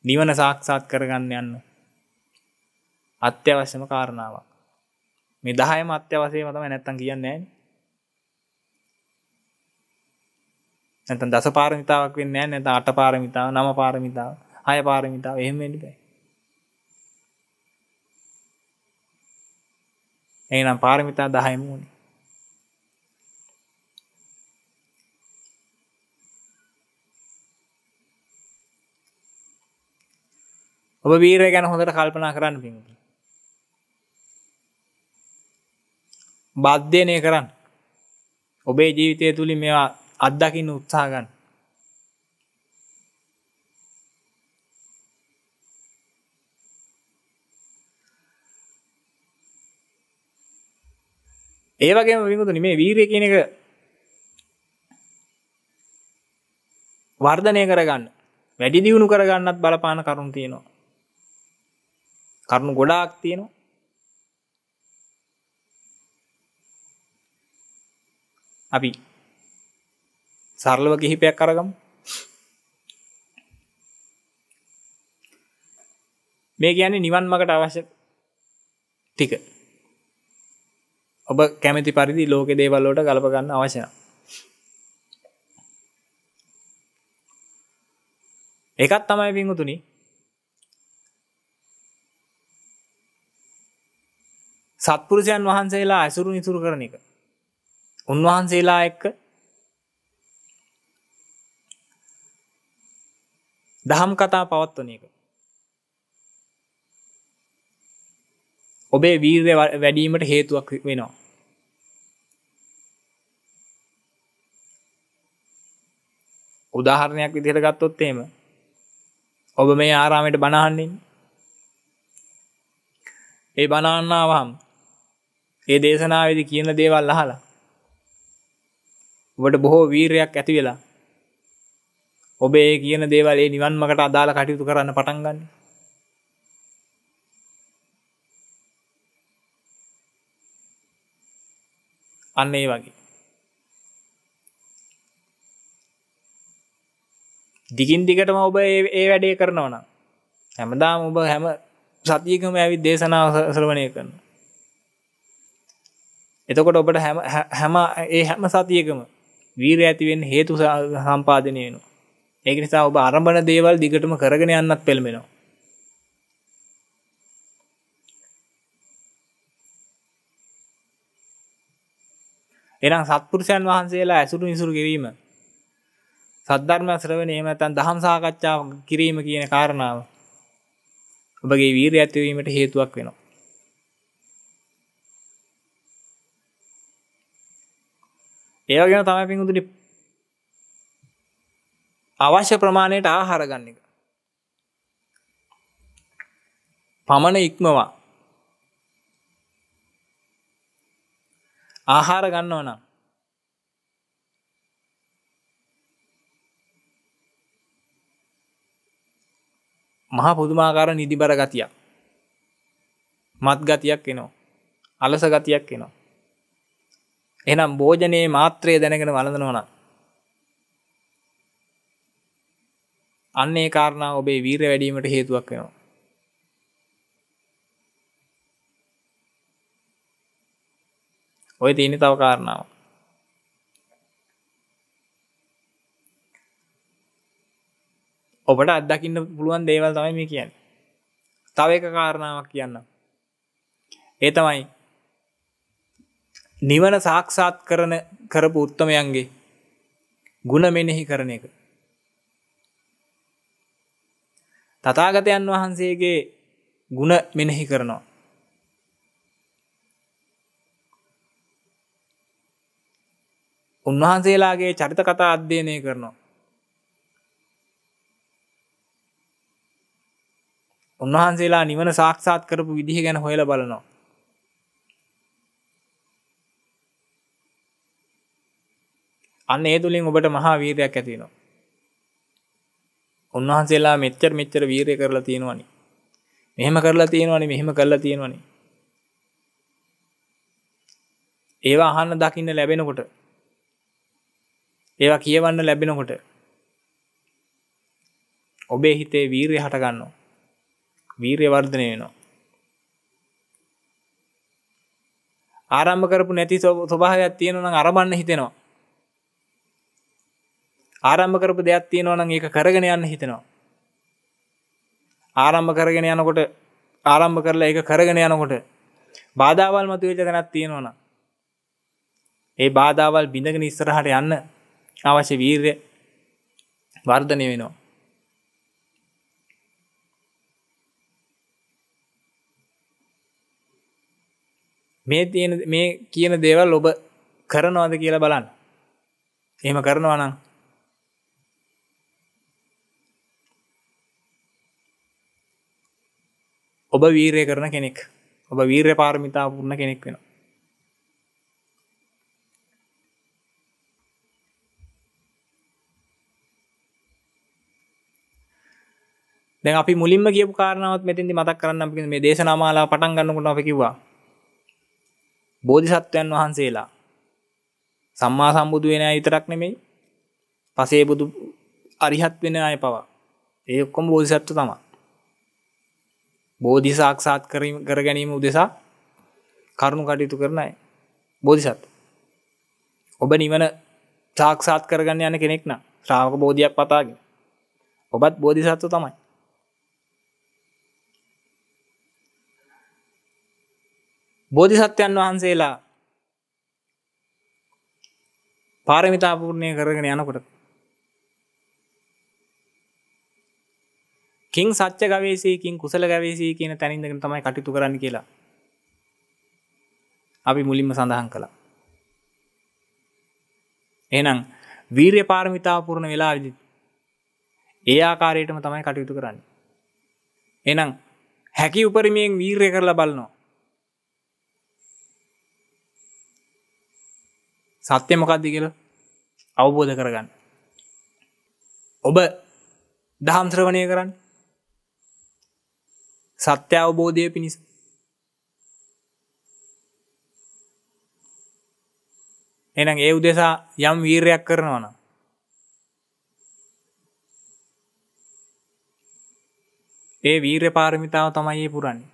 නිවන සාක්ෂාත් කරගන්න යන්න අත්‍යවශ්‍යම කාරණාවක් මේ දහයම අත්‍යවසය මතම නැත්තන් කියන්න ෑ නැතන් දස පාරමිතාවක් වෙන්න නැත අට පාරමිතාව නම පාරමිතාව අය පාරමිතාව එහෙම වැඩිපයි එනම් පාරමිතා දහයම වුණේ ඔබ වීරය ගැන හොඳට කල්පනා කරන්න පිඟ බද්ධයනය කරන්න ඔබේ ජීවිතය තුළි මේවා අත්දකින්න උත්සාගන්න ඒවගේ විකුතුන මේ වීරය කියන එක වර්ධනය කරගන්න වැඩි දියුණු කරගන්නත් බලපාන කරුන් තියෙනවා කරුණු ගොඩාක් තියෙනවා අපි සරලව කිහිපයක් කරගම් මේ කියන්නේ නිවන් මකට අවශ්‍ය ටික ඔබ කැමති පරිදි ලෝක දේවල්ලෝට ගලපගන්න අවශ්‍ය එකත් තමයි පිංහතුනි සත්පුරුෂයන් වහන්සේලා ඇසුරු නිතුරු කරන එක. උන්වහන්සේලා එක්ක දහම් කතා පවත්වන එක. ඔබේ වීර්ය වැඩීමට හේතුවක් වෙනවා. උදාහරණයක් විදිහට ගත්තොත් එහෙම ඔබ මේ ආරාමයට බණහන්නින් ඒ බණන්නාවහම් ඒ දේශනාවේදී කියන දේවල් අහලා ඔබට බොහෝ වීරයක් ඇති වෙලා ඔබ ඒ කියන දේවල් ඒ නිවන් මගට අදාළ කටයුතු කරන්න පටන් ගන්න. අන්න ඒ වගේ. දිගින් දිගටම ඔබ ඒ වැඩේ කරනවනම් හැමදාම ඔබ හැම සතියකම ඇවිත් දේශනාව ශ්‍රවණය කරනවා එතකොට ඔබට හැම ඒ හැම සතියකම වීර ඇතිවෙන් හේතු සම්පාදනයනු ඒක නිසා ඔබ අරම්බන දේවල් දිගටම කරගෙන යන්නත් පෙල්මෙනවා එනම් සත්පුරුෂයන් වහන්සේලා ඇසුරු නිසුරු කිරීම සද්ධර්ම ශ්‍රවණ එහමතන් දහම් සාකච්ඡාව කිරීම කියන කාරණාව ඔබගේ වීර ඇතිවීමට හේතුවක් වෙනවා ඒව ගැන තමයි පින්දුටි අවශ්‍ය ප්‍රමාණයට ආහාරගන්න එක පමණ ඉක්මවා ආහාර ගන්නව නම් මහා පුදුමාකාර නිදිබර ගතියක් මත් ගතියක් එනවා අලස ගතියක් එනවා එහෙනම් භෝජනයේ මාත්‍රය දැනගෙන වළඳනවා නම් අන්න ඒ කාරණාව ඔබේ වීරිය වැඩි වීමට හේතුවක් වෙනවා. ඔය තියෙන තව කාරණාවක්. ඔබට අත්දකින්න පුළුවන් දේවල් තමයි මේ කියන්නේ. තව එක කාරණාවක් කියන්න. ඒ තමයි නිවන සාක්ෂාත් කරන කරපු උත්තමයන්ගේ ගුණ මෙනෙහි කරන එක. තතාගතයන් වහන්සේගේ ගුණ මෙනෙහි කරනවා. උන්වහන්සේලාගේ චරිත කතා අධ්‍යයනය කරනවා. උන්වහන්සේලා නිවන සාක්ෂාත් කරපු විදිහ ගැන හොයල බලනවා. අන්න ඒ තුළින් ඔබට මහා වීරයක් ඇතිනවා උන්වහන්සේලා මෙච්චර මෙච්චර වීරය කරලා තියෙනවනි මෙහෙම කරලා තියෙනවනි මෙහෙම කරලා තියෙනවනි ඒවා අහන්න දකින්න ලැබෙනකොට ඒවා කියවන්න ලැබෙනකොට ඔබේ හිතේ වීරය හටගන්නවා වීරය වර්ධනය වෙනවා ආරම්භ කරපු නැති ස්වභාවයක් තියෙනවා නම් අරබන්න හිතෙනවා ආරම්භ කරපු දෙයක් තියෙනවා නම් ඒක කරගෙන යන්න හිතෙනවා. ආරම්භ කරගෙන යනකොට ආරම්භ කරලා ඒක කරගෙන යනකොට බාධාවල් මතුවෙච්ච තැනක් තියෙනවා නම් ඒ බාධාවල් බිඳගෙන ඉස්සරහට යන්න අවශ්‍ය වීර්ය වර්ධනය වෙනවා. මේ තියෙන මේ කියන දේවල් ඔබ කරනවාද කියලා බලන්න. එහෙම කරනවා නම් ඔබ වීරය කරන කෙනෙක් ඔබ වීර්ය පාරමිතා පුරණ කෙනෙක් වෙන දැ අපි මුලින්ම කියපු කාරණාවත් මෙතින්දි මතක් කරන්න මේ දේශනමාලා පටන් ගන්නකුට අප කිවා බෝධි සත්වයන් වහන්සේලා සම්මා සම්බුදු වෙන විතරක් නෙමෙයි පසේ බුදු අරිහත් වෙන අය පවා ඒක්කොම බෝධිසත්ව තමා බෝධි සාක්ෂාත් කරීම කර ගැනීම උදෙසා කරුණු කටයුතු කරනයි බෝධිසත් ඔබ නිවන සාක්ෂාත් කරගන්න යන කෙනෙක් නම් ශ්‍රාවක බෝධියක් පතාගෙන ඔබත් බෝධිසත්ව තමයි බෝධිසත්වයන් වහන්සේලා පාරමිතාපූර්ණය කරගෙන යනකොට කින් සච්ච ගවේසයකින් කුසල ගවේසය කියන තැනින්දගෙන තමයි කටිතු කරන්න කියලා අපි මුලින්ම සඳහන් කළ එනම් වීර්ය පාරමිතා පූර්ණ වෙලා විදි ඒ ආකාරයටම තමයි කටයුතු කරන්න එනම් හැකි උපරිමයෙන් වීර්ය කරලා බලනවා සත්‍ය මොකක්ද කියල අවබෝධ කරගන්න ඔබ දහම්ත්‍රවණය කරන්න සත්‍ය අවබෝධය පිණිස එනම් ඒ උදෙසා යම් වීර්යක් කරනවන ඒ වීර්ය පාරමිතාව තමයි පුරන්නේ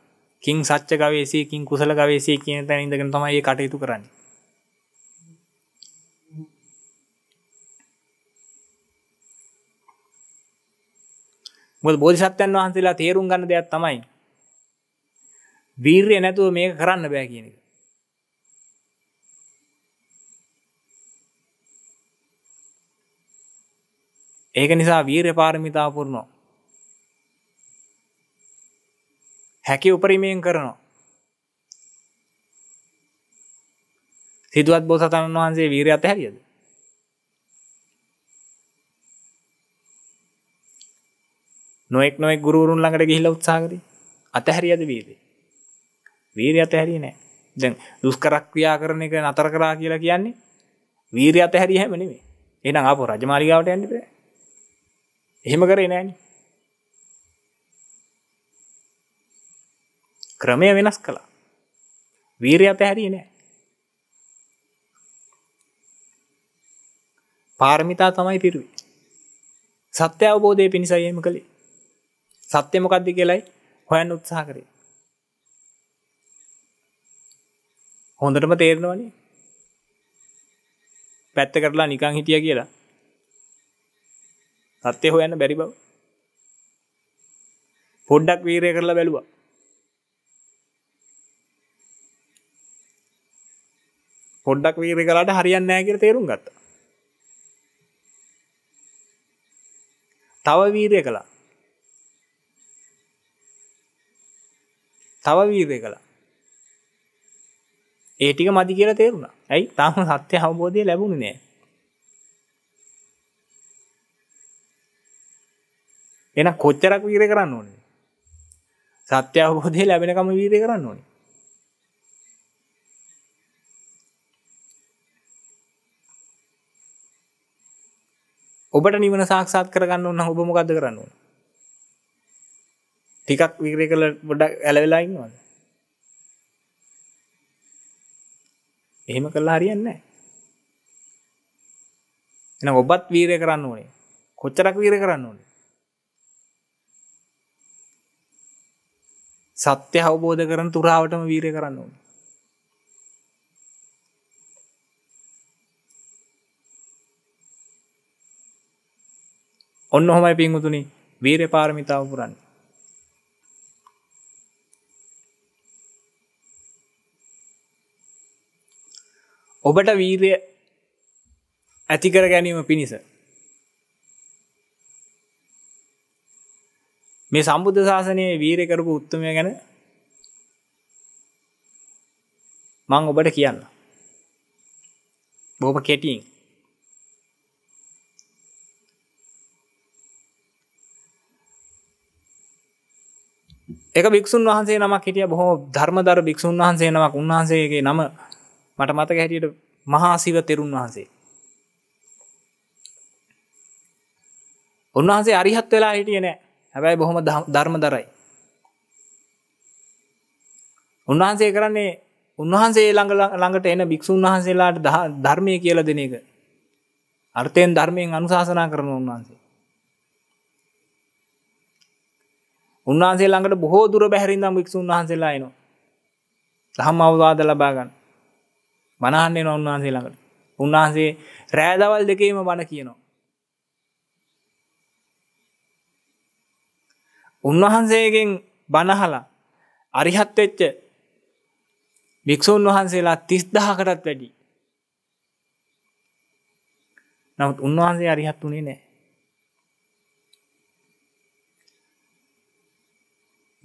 කින් සච්ච ගවේසයකින් කුසල ගවේසය කියන තැන ඉඳගෙන තමයි ඒ කටයුතු කරන්නේ මොද බෝධිසත්වයන් වහන්සේලා තේරුම් ගන්න දෙයක් තමයි වීර්ය නැතුව මේක කරන්න බෑ කියන එක ඒක නිසා වීර්ය පාරමිතා පුරනවා හැකි උපරිමයෙන් කරනවා සිදුවත් බෝසතාණන් වහන්සේ වීරය අත හැරියද නොෙක් නොෙක් ගුරුරුන් ළඟට ගිහිල උත්සාහකර අතහැරියද වේද වීරය අතහැරි නෑ දැන් දුස්කරක්්‍රියා කරන එක නතර කරා කියලා කියන්නේ වීරය අතහැරි හැමනිවේ එනම් අප රජමාලිගාවට ඇන්ඩිප එහෙම කරේ නෑන ක්‍රමය වෙනස් කළා වීරය අතහැරී නෑ පාරමිතා තමයි පිරුවේ සත්‍ය අවබෝධය පිණිසයම කළේ සත්‍යය මොකක්ද කියලයි හොයන් උත්සාහ කරේ හොඳටම තේරෙනවනේ පැත්ත කරලා නිකං හිටිය කියලා සත්‍යය හොයන්න බැරි බව පොඩ්ඩක් වීරය කරලා බැලුවා පොඩ්ඩක් වීර කලාට හරියන්න නෑකර තේරුම් ගත්ත තව වීරය කලා තව වීරය කළා ඒටික මදි කියලා තේරුණා ඇයි තාම සත්‍ය අවබෝධය ලැබුණ නෑ එන කොච්චරක් වීර කරන්න ඕන සත්‍ය අවබෝධය ලැබෙනකම වීර කරන්න ඕන ඔබට නිවන සාක්ෂාත් කරගන්න ඔන්න ඔබ මොකද කරන්න ඕන ටිකක් විග්‍රය කළ ගොඩක් ඇලවෙලා ඉන්නවද එහෙම කළා හරියන්න එන ඔබත් වීරය කරන්න ඕනේ කොච්චරක් වීර කරන්න ඕනේ සත්‍ය අවබෝධ කරන තුරාවටම වීරය කරන්න ඕනේ ඔන්න හොමයි පින්ගුතුනි වීර පාරමිතාව පුරන්නේ ඔබට වීරය ඇතිකර ගැනීම පිණිස මේ සම්බුද්ධ ශාසනයේ වීරය කරපු උත්තුමය ගැන මං ඔබට කියන්න බෝප කෙටීන් එක භික්‍ෂන් වහන්සේ නමක් හිටිය බොහෝ ධර්මදර භික්‍ෂන් වහන්සේ නමක් උන්වහන්සේගේ නම මට මතක හැටියට මහාසිව තෙරුන් වහන්සේ උන්වහන්සේ අරිහත් වෙලා හිටිය නෑ හැබැයි බොහොම ධර්ම දරයි උන්වහන්සේ කරන්නේ උන්වහන්සේ ළඟ ළඟට එන භික්‍ෂූන් වහන්සේලාට ධර්මය කියල දෙන එක අර්ථයෙන් ධර්මයෙන් අනුශාසනා කරන උන්වහන්සේ උන්වහන්සේ ළඟට බොහෝ දුර බැහරින්දම් භික්‍ෂූන් වහන්සේලා එනවා දහම් අවවාද ලබාගන්න මනහන්නේ නො උන්වහන්සේ ළඟට උන්වහන්සේ රෑදවල් දෙකේම බණ කියනවා. උන්වහන්සේගෙන් බණහලා අරිහත්වෙච්ච භික්‍ෂූන් වහන්සේලා තිස් දහකටත් වැඩි. නමුත් උන්වහන්සේ අරිහත් වුණේ නෑ.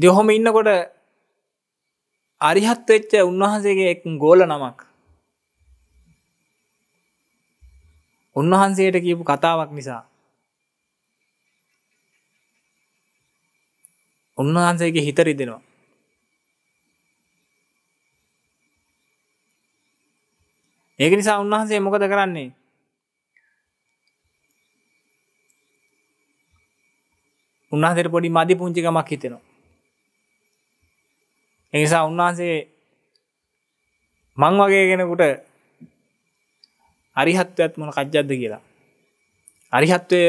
දෙොහොම ඉන්නකොට අරිහත් වෙච්ච උන්වහන්සේගේ එක් ගෝල නමක් උන්වහන්සේට කියපු කතාවක් නිසා උන්වහන්සේගේ හිතරි දෙෙනවා ඒක නිසා උන්වහන්සේ මොකද කරන්නේ උන්වහන්සේට පොඩි මදි පුංචිකමක් හිතෙනවා එනිසා උන්වහන්සේ මං වගේ කෙනෙකුට අරිහත්වත් මොන කච්ජද්ද කියලා. අරිහත්වය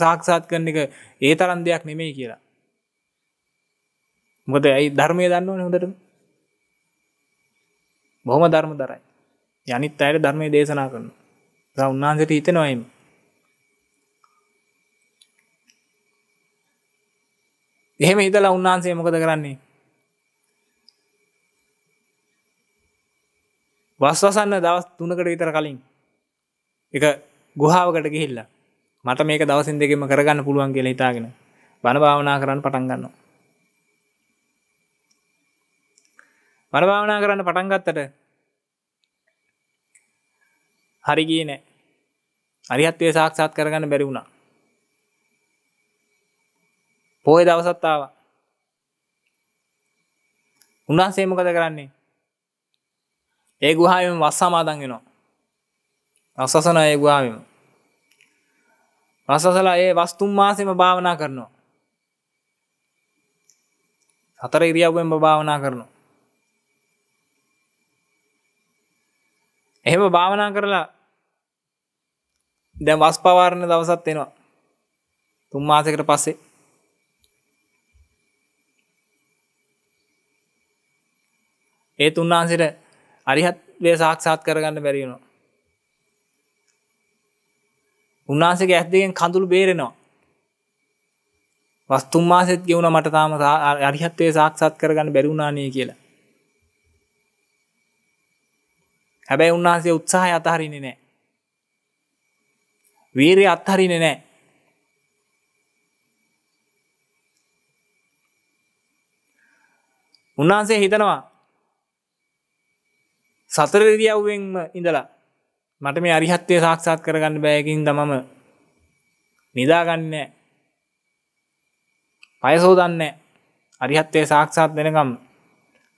සාක්ෂාත් කරන එක ඒ තරන් දෙයක් නෙමෙයි කියලා. මොද ඇයි ධර්මය දන්නවන හොඳට බොහොම ධර්ම දරයි. යනිත් අයට ධර්මය දේශනා කරන. ද උන්නාන්සට හිත නොයම්. එහෙම හිතලා උන්නාන්සේ මොකද කරන්නේ. වස්වසන්න දවස් තුනකට විතර කලින් එක ගුහාාවකට ගිහිල්ලා මට මේක දවසින් දෙකෙම කරගන්න පුළුවන් කියලා හිතාගෙන බණ භාවනා කරන්න පටන් ගන්නවා බණ භාවනා කරන්න පටන් ගත්තට හරි ගියේ නෑ අරිහත්වය සාක්ෂාත් කරගන්න බැරි වුණා පොය දවසත්තාව උන්වහන්සේ මොකද කරන්නේ ඒ ගුහායම වස්සාමාදන් වෙනවා රසසන ඒ ගාමිම රසසලා ඒ වස්තුන් මාසෙම භාවනා කරනවා හතර ඉරියව්වෙන් භාවනා කරනවා එහෙම භාවනා කරලා දැන් වස් පවාරණ දවසත් එනවා තුන් මාසෙකට පස්සේ ඒ තුන්නාන්සිට අරිහත් වේ සාක්ෂාත් කරගන්න බැරිවෙනවා උන්වහන්සේගේ ඇස් දෙකෙන් කඳුළු බේරෙනවා. වස් තුන් මාසෙත් ගෙවුණ මට තාම අරිහත්ත්වයේ සාක්ෂාත් කරගන්න බැරි වුණා නේ කියලා. හැබැයි උන්වහන්සේ උත්සාහය අතහරින්නේ නැහැ. වීරිය අත්හරින්නේ නැහැ. උන්වහන්සේ හිතනවා සතර ඉරියව්වෙන්ම ඉඳලා මට මේ අරිහත්වය සාක්ෂාත් කරගන්න බෑකින් දමම නිදාගන්න පයසෝදන්න අරිහත්වය සාක්ෂාත් වෙනකම්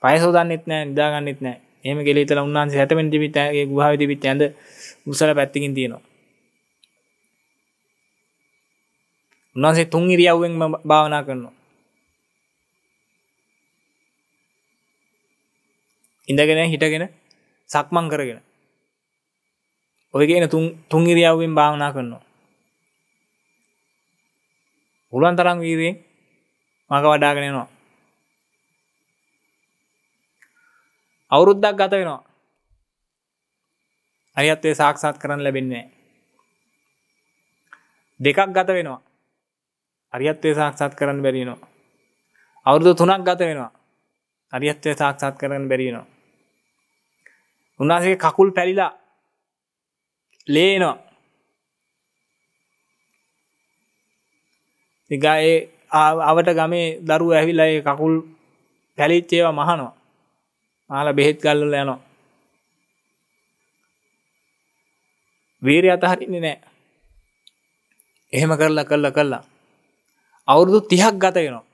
පයසෝදන්නෙත් නෑ නිදාගන්නෙත් නෑ එම ගෙලේතල උන්වන්සේ හැටමෙන් ටිපිතගේ ගුහාවි තිබිත් ඇඳ උසල පැත්තිකින් තියෙනවා උන්වන්සේ තුන් ඉරියව්වෙන් භාවනා කරනවා ඉඳගෙන හිටගෙන සක්මන් කරගෙන ඔය කියන තුන් තුන් ඉරියාවෙන් භාවනා කරනවා පුළුවන් තරම් වීරයෙන් මඟ වඩාගෙනනවා අවුරුද්දක් ගත වෙනවා අයත්වේ සාක්ෂාත් කරන්න ලැබෙන්නේ දෙකක් ගත වෙනවා අරියත්වේ සාක්ෂාත් කරන්න බැරිනවා අවුරුදු තුනක් ගත වෙනවා අරියත්වය සාක්ෂාත් කරන්න බැරිනවා උන්වහන්සේ කකුල් පැලිලා ලේනවා එකඒ අවට ගමේ දරු ඇවිල්ලා ඒ කකුල් පැලිච්චේවා මහනවා මාල බෙහෙත් ගල්ලල යනවා වීරය අතහරින්නේ නෑ එහෙම කරලා කල්ල කල්ලා අවුරුදු තිහක් ගත වෙනවා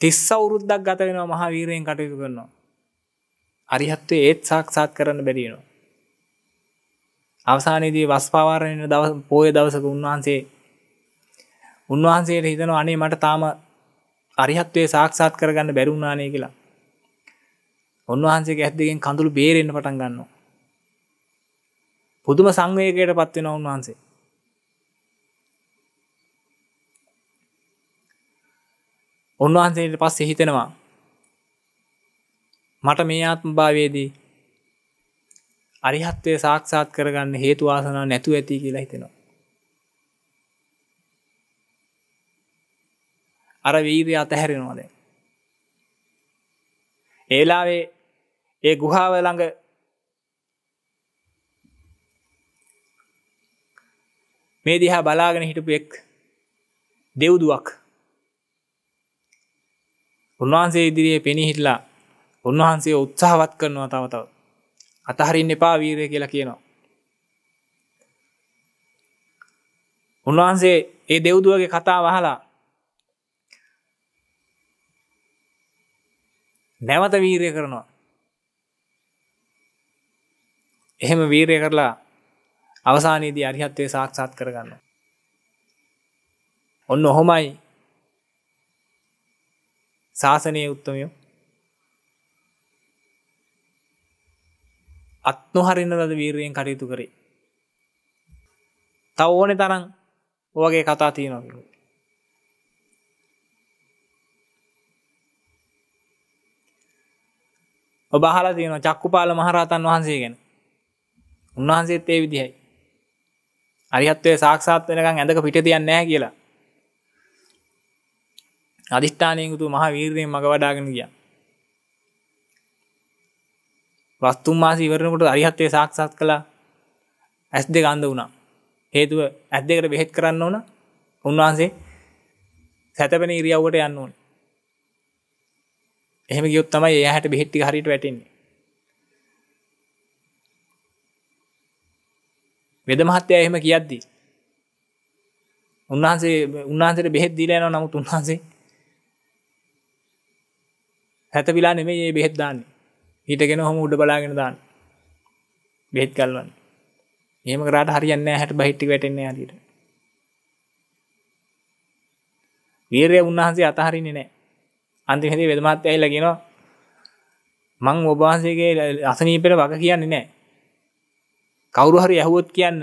තිස් අවුරුද්දක් ගත වෙනවා මහා වීරයෙන් කටයුතු කරනවා අරිහත්වේ ඒත් සාක්ෂාත් කරන්න බැරිෙනවා. අවසානයේදී වස් පවාරණයට දව පෝය දවසක උන්වහන්සේ උන්වහන්සේට හිතන අනේ මට තාම අරිහත්වේ සාක්ෂාත් කරගන්න බැරුුණානය කියලා. උන්වහන්සේ ඇත්දගෙන් කඳුළු බේරෙන්න්න පටන් ගන්නවා. පුදුම සංවයකයට පත්වෙන උන්වහන්සේ. උන්වහන්සේට පස් හිතෙනවා මට මේ ආත්ම භාවයේදී අරිහත්වය සාක්ෂාත් කරගන්න හේතු වාසනා නැතු ඇති කියලා හිතෙනවා. අර වීරය අතහැරෙනවාද. ඒලාවේ ඒ ගුහාව ළඟ මේ දිහා බලාගෙන හිටපු එක් දෙව්දුවක් උන්වහන්සේ ඉදිරියේ පෙනී හිටලා උන්වහන්සේ උත්සාහවත් කරනවා තව තව. අතහරින්න එපා වීරය කියලා කියනවා. උන්වහන්සේ ඒ දෙව්දුවගේ කතා වහලා නැවත වීරය කරනවා. එහෙම වීරය කරලා අවසානයේදී අරිහත්වය සාක්ෂාත් කරගන්න. ඔන්න ඔහොමයි ශාසනය උත්තමයෝ අත්නොහරින්න ලද වීරයෙන් කටයුතු කරේ. තව ඕනෙ තරම් වගේ කතා තියෙනවා. ඔබහල තියෙන චක්කුපාල මහරහතන් වහන්සේ ගැන උන්වහන්සේත් ඒ විදිහයි අරිහත්වය සාක්ෂාත් වෙනකම් ඇඳක පිට තියන්නේ නැහැ කියලා අදිෂ්ඨානයෙන් යුතු මහ වීරියෙන් මග වඩාගෙන ගියා වස්තුම් මාස ඉවරණකට අරිහත්වය සාක්ෂත් කළා ඇස් දෙ ගන්ධ වුණා හේතුව ඇත් දෙකට බෙහෙත් කරන්න ඕන උන්වහන්සේ සැතපෙන ඉරියව්වට යන්න ඕන එහෙම ගියොත් තමයි එයා හැට බෙහෙත්ටි හරියට වැටෙන්නේ වෙද මහත්තයා එහෙම කියද්දී උන්වහන්සේ උන්වහන්සේට බෙහෙත් දීලා යනවා නමුත් උන්වහන්සේ හැතපිලා නෙමෙයි මේ බෙහෙත් දාන්නේ හිටගෙන හොම උඩ බලාගෙන දාන්න බෙහෙත් කල්වන්න ඒම කරට හරියන්න හැට බහිට්ටි වැටෙන්නේ ඇතිට වීරය උන්වහන්සේ අතහරින්නේ නෑ අන්තිමති වෙදමත් ඇයි ලගෙනවා මං ඔබහන්සේගේ අසනීපෙට වග කියන්නේ නෑ කවුරු හරි ඇහුවොත් කියන්න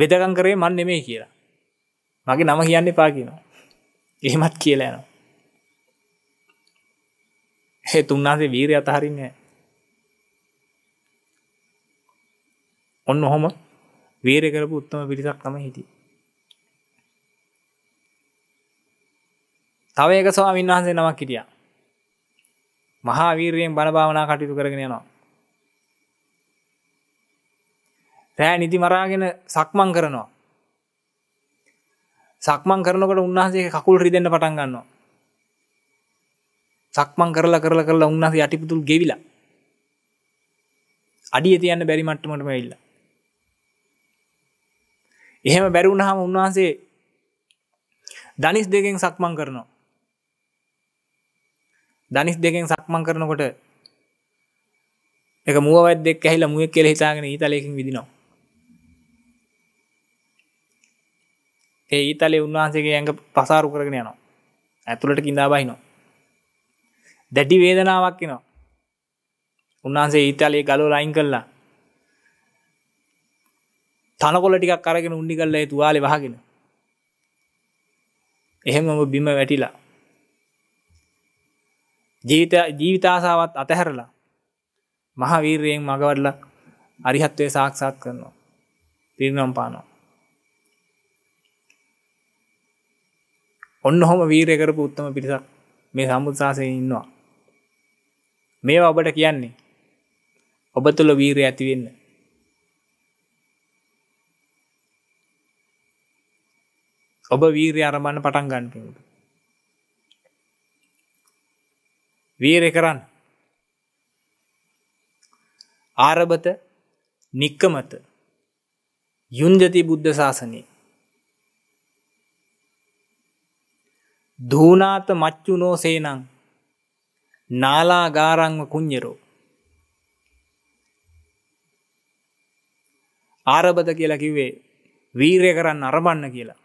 වෙදකං කරේ මන් නෙමේ කියලා මගේ නම කියන්න පා කියනවා එහෙමත් කියලා යනවා හේත් උන්නාසේ වීරය අතහරින්නේ ඔන්න ඔහොම වීරය කරපු උත්තම පිරිසක් තම හිටියේ තව එක ස්වාමීන් වහන්සේ නමක් හිටියා. මහා වීරයෙන් බණ භාවනා කටයුතු කරගෙන යනවා. රෑ නිදි මරාගෙන සක්මන් කරනවා. සක්මන් කරනකොට උන්වහන්සේ කකුල් රිදෙන්න පටන් ගන්නවා. සක්මන් කරලා කරලා කරලා උන්හස යටිපුතුල් ගෙවිලා අඩිය තියන්න බැරි මට්ටමටම ඉල්ල එහෙම බැරිවුණහම උන්වහන්සේ දනිස් දෙකෙන් සක්මන් කරනවා දනිස් දෙකෙන් සක්මන් කරනකොට එක මුවත් දෙක් ඇහිලා මුවක් කෙල හිතාගෙන ඊතලයකින් විදිනවා ඒ ඊතලේ උන්වහන්සේගේ ඇඟ පසාරු කරගෙන යනවා ඇතුළට කින්දා බහිනවා දැඩි වේදනාවක් එනවා උන්වහන්සේ ඊතාලයේ ගලෝ ලයින් කල්ලා තනකොල ටිකක් කරගෙන උන්නි කල්ලේ තුවාලෙ වහගෙන එහෙමම බිම වැටිලා ජීවිත ජීවිතාසාවත් අතහැරලා මහාවීරයෙන් මගවඩල අරිහත්වය සාක්ෂාත් කරනවා පිරිනම් පානවා ඔන්න හොම වීරය කරපු උත්තම පිරිසක් මේ සම්බුත් සාසය ඉන්නවා මේ ඔබට කියන්නේ ඔබ තුළ වීරය ඇතිවෙන්න ඔබ වීරය අරමන්න පටන් ගන්නට වීරය කරන්න ආරභත නික්කමත යුන්ජති බුද්ධ ශාසනය දූනාත මච්චුනෝ සේනං නාලා ගාරංව කුං්ඥරෝ ආරබද කියලා කිව්වේ වීරය කරන්න අරබන්න කියලා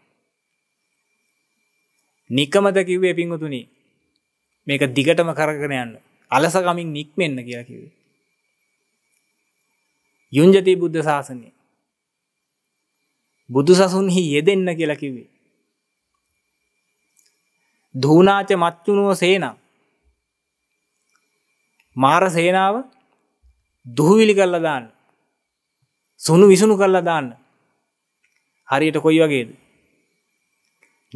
නිකමද කිව්වේ පිංහතුනි මේක දිගටම කරගෙන යන්න අලසකමින් නික්මෙන්න්න කියලා කිවේ යුංජති බුද්ධ ශාසනය බුදු සසුන්හි යෙදෙන්න කියලා කිවේ දූනාච මත්තුනුව සේනම් මාර සේනාව දුහවිලි කරලා දාන්න සුණු විසුණු කරලා දාන්න හරියට කොයි වගේද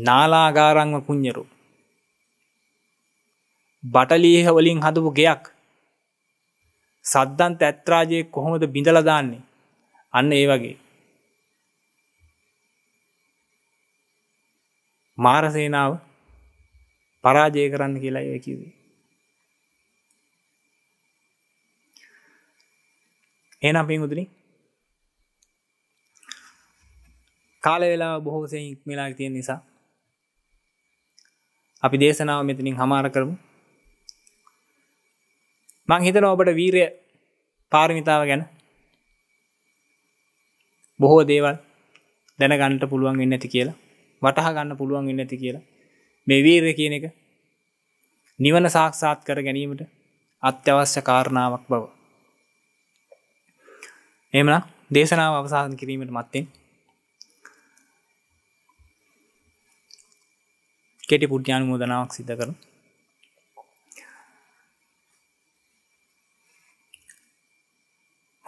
නාලාගාරංව පුං්ඥරු බටලීහ වලින් හදපු ගෙයක් සද්ධන්ත ඇත්රාජය කොහොමද බිඳල දාන්නේ අන්න ඒ වගේ මාරසේනාව පරාජය කරන්න කියලා කිවේ ඒනම් පින්ගුතුනි කාල වෙලා බොහෝසය ඉක්මලා තියෙන් නිසා අපි දේශනාව මෙතනින් හමාර කරමු මං හිතන ඔබට වීරය පාරමිතාව ගැන බොහෝ දේවල් දැනගන්නට පුළුවන් වෙන්න ඇති කියලා වටහ ගන්න පුළුවන් වෙන්න ඇති කියලා මේ වීර කියන එක නිවන සාක්ෂාත් කර ගැනීමට අත්‍යවශ්‍ය කාරණාවක් බව එමන දේශනාව අවසාධ කිරීමට මත්තෙන් කෙටි පුද්්‍යානු මුදනාවක් සිද්ධ කරු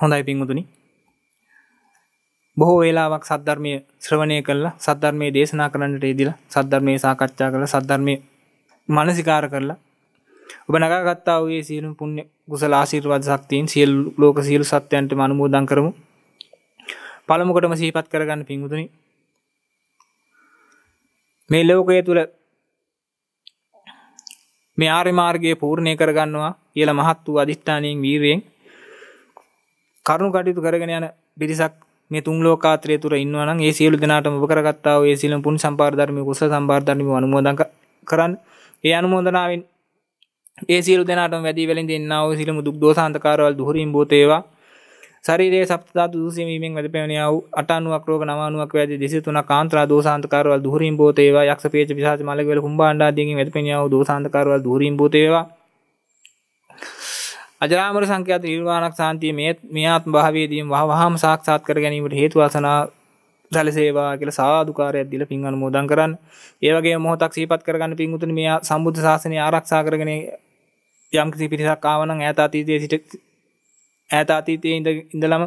හොඳයි පින්ගුතුනි බොහෝ වෙලාවක් සද්ධර්මය ශ්‍රවණය කරලා සද්ධර්මය දේශනා කරන්නට ඉදිල සද්ධර්මය සාකච්ඡා කළ සද්ධර්මය මනසිකාර කරලා ඔබ නගාගත්තා වයේ සියලු පුුණ්‍ය ගුසලා සිරවත් සක්තියෙන් සියල් ලෝක සියල් සත්‍යයන්ට මනුමෝදන් කරමු පළමුකටම සීපත් කරගන්න පිංගුතුනි මේ ලෝකය තුළ මේ ආරි මාර්ගය පූර්ණය කරගන්නවා කියල මහත් වූ අධිෂ්ඨානයෙන් වීරයෙන් කරුණු කටයුතු කරගෙන යන පිරිසක් මේ තුන් ලෝකාත්‍රය තුර ඉන්නවන ඒ සියලු දෙනාට උප කරගත්තාව ඒ සිලම් පුන් සම්පාර්ධර්මය කුස සම්බාර්ධර්මය අනුමෝදක කරන්න ඒ අනුමෝදනාවෙන් ඒ සියල් දෙනට වැදි වලින් දෙන්නාව සිලම දුක් දෝසාන්තකාරවල් දුහරින් බෝතේවා ශරීරයේ සප්තා දුසීමීමෙන් වැද පැවනියාව අටනුවක් රෝග නමානුවක් වැද දෙසි තුන කාන්ත්‍ර දෝසාන්තකාරවල් දුහරින් බෝතේවා යක්ෂ පේච පිසාච මලගවල කුම්බාණ්ඩාදීන් වැද පැනියාව දෝසාන්තකාරවල් දුහරින් බෝතේවා අජරාමර සංඛ්‍යාත නිර්වාණක් සාන්තිය මේ මේ ආත්ම භාවයේදීම වහවහාම සාක්ෂාත් කර ගැනීමට හේතු වාසනා සැලසේවා කියලා සාදුකාරයක් දීලා පින් අනුමෝදන් කරන්න. ඒ වගේම මොහොතක් සිහිපත් කරගන්න පින් උතුණේ මේ සම්බුද්ධ ශාසනය ආරක්ෂා කරගෙන යම් කිසි පිරිසක් ආවනම් ඈත අතීතයේ සිට ඈත අතීතයේ ඉඳලම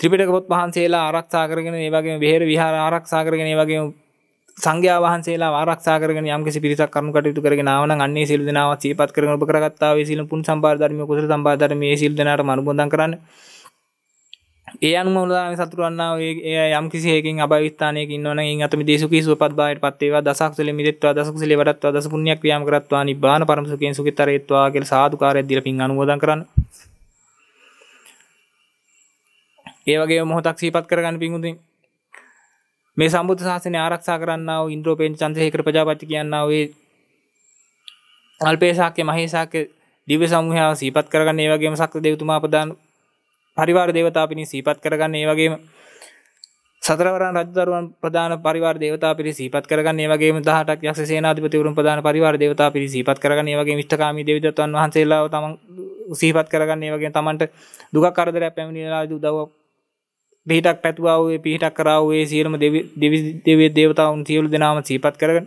ත්‍රිපිටක පොත් වහන්සේලා ආරක්ෂා කරගෙන ඒ වගේම විහෙර විහාර ආරක්ෂා කරගෙන ඒ වගේම සංඝයා වහන්සේලා ආරක්ෂා කරගෙන යම් කිසි පිරිසක් කරුණු කටයුතු කරගෙන ආව නම් අන්නේ සියලු දෙනාවත් සිහිපත් කරගෙන ඔබ කරගත්තා වේ සීල පුණ්‍ය සම්පාද ධර්මයේ කුසල සම්පාද ධර්මයේ සීල දෙනාටම අනුමෝදන් කරන්නේ ඒ අනුමෝදාන සතුරන්නාව ඒ යම් කිසිහකින් අභවිස්ථානයක න්නවන අතම දේශුක සුපත් බායට පත්තේවා දසක් ල මිදත්වා දසක් ලෙවටත්වා දස පුුණයක් ්‍රියම් කරත්වා නිබාන පරමසුකෙන් සුකිතරත්වාගේ සාධකාරය දිලපින් අනුවෝදන් කරන්න ඒවගේ මොහොතක් සීපත් කරගන්න පින්ුතින් මේ සම්බුධ සාසන ආරක්ෂා කරන්නාව ඉන්ද්‍රෝපෙන් චන්සයකර ප්‍රජාපති කියන්නාවේ අල්පේසාක්‍ය මහේසාක්‍ය දිව සමුහාව සීපත් කරගන්න ඒවගේ සක්ත දෙවතුමා පදාන්න පරිවාර දේවතා පිණි සීපත් කරගන්න ඒ වගේම සතරවරන් රජදරුවන් ප්‍රධාන පරිවාර දේවතා පිරි සීපත් කරගන්න වගේ දහටක් යක්ෂ සේනාධිපතිවරුන් ප්‍රධාන පරිවාර දේවතා පිරි සීපත් කරගන්න වගේ විෂ්ඨකාමී දෙවිදත්වන් වහන්සේලා තම සීපත් කරගන්න වගේ තමන්ට දුක කරදරයක් පැමිණිලා උදව් පිහිටක් පැතුවාවේ පිහිටක් කරාවේ සියලම දෙවි දේවතාවන් සියලු දෙනාම සීපත් කරගන්න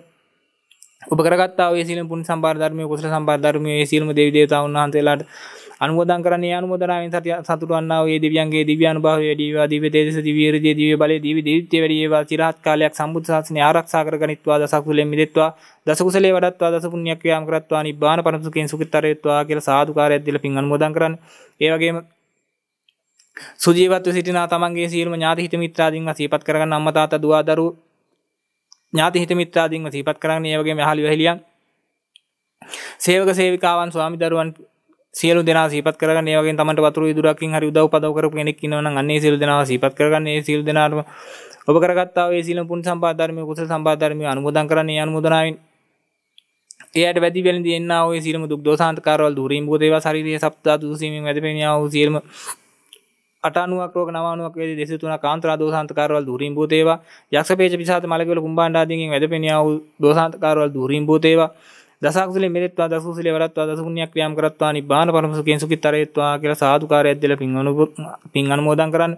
උපකරගත්තාවේ සියලු පුණ්‍ය සම්භාර ධර්මයේ කුසල සම්භාර ධර්මයේ සියලුම දෙවි දේවතාවුන් වහන්සේලාට අනුවදන් කරන අනුමදරාවෙන් සට සතුරන්නාව ඒ දෙවියන්ගේ දිව්‍යාන භාව වැඩීවා දිව දේශ දිවීරජය දිව බල දිවි දිවිත්‍ය වැඩියවා චිරහත් කාලයක් සම්බුද්ධ ශාසනය ආරක්ෂා කර ගනිත්වා දසකුසලෙන් මිදෙත්වා දසකුසලේ වඩත්වා දස පුණ්‍යක් ව්‍යායාම කරත්වා නිබ්බාන පරමසුඛයෙන් සුඛිතරයත්වා කියලා සාදුකාරයක් දීලා පින් අනුමෝදන් කරන්න. ඒ වගේම සුජීවත්ව සිටින තමන්ගේ සීලම ඥාති හිත මිත්‍රාදීන්ව සීපත් කරගන්න අම්මා තාත්තා දුව දරු ඥාති හිත මිත්‍රාදීන්ව සීපත් කරගන්න ඒ වගේම යහළු වැහිලියන් සේවක සේවිකාවන් ස්වාමි දරුවන් සියල දෙෙන සිපත් කරන වගේ තමට පතුර දුරකින් හරි දව පදවකර කෙනෙක් නවන අන්නේ සිල් දෙෙන සිපත් කරන්න සිල් දෙනාරම ඔබ කරගත්තාව සිල පුන් සම්පාධර්ම කුස සම්පාධර්මය අනුමුදන් කරන අනුමුදනාවෙන් ඒයට වැදි වැල දන්නාව සිරම දුක් දෝසාන්තකාරවල් දුරීම් බෝදේව සරිදය සප්තා දුසීම වැදපෙනාව සියල්ම අටනුවක් නවානුවක් දෙස තුන කාන්තර දෝසාන්තකාරවල් දුරීම් බෝතේවා යක්ෂ පේජ පිසාත මලකල කුම්බාන්ඩාදකින් වැදපෙනාව දෝසාන්තකාරවල් දුරීම් බෝතේවා දසක්සල මෙරත්වා දසුසල වරත්වා දසුණයක් ක්‍රියම් කරත්වා නිබාන පරමසුකෙන් සුකිතරයත්වා කියලා සාදුකාරයක් දෙලා පින් අනු පින් අනුමෝදන් කරන්න.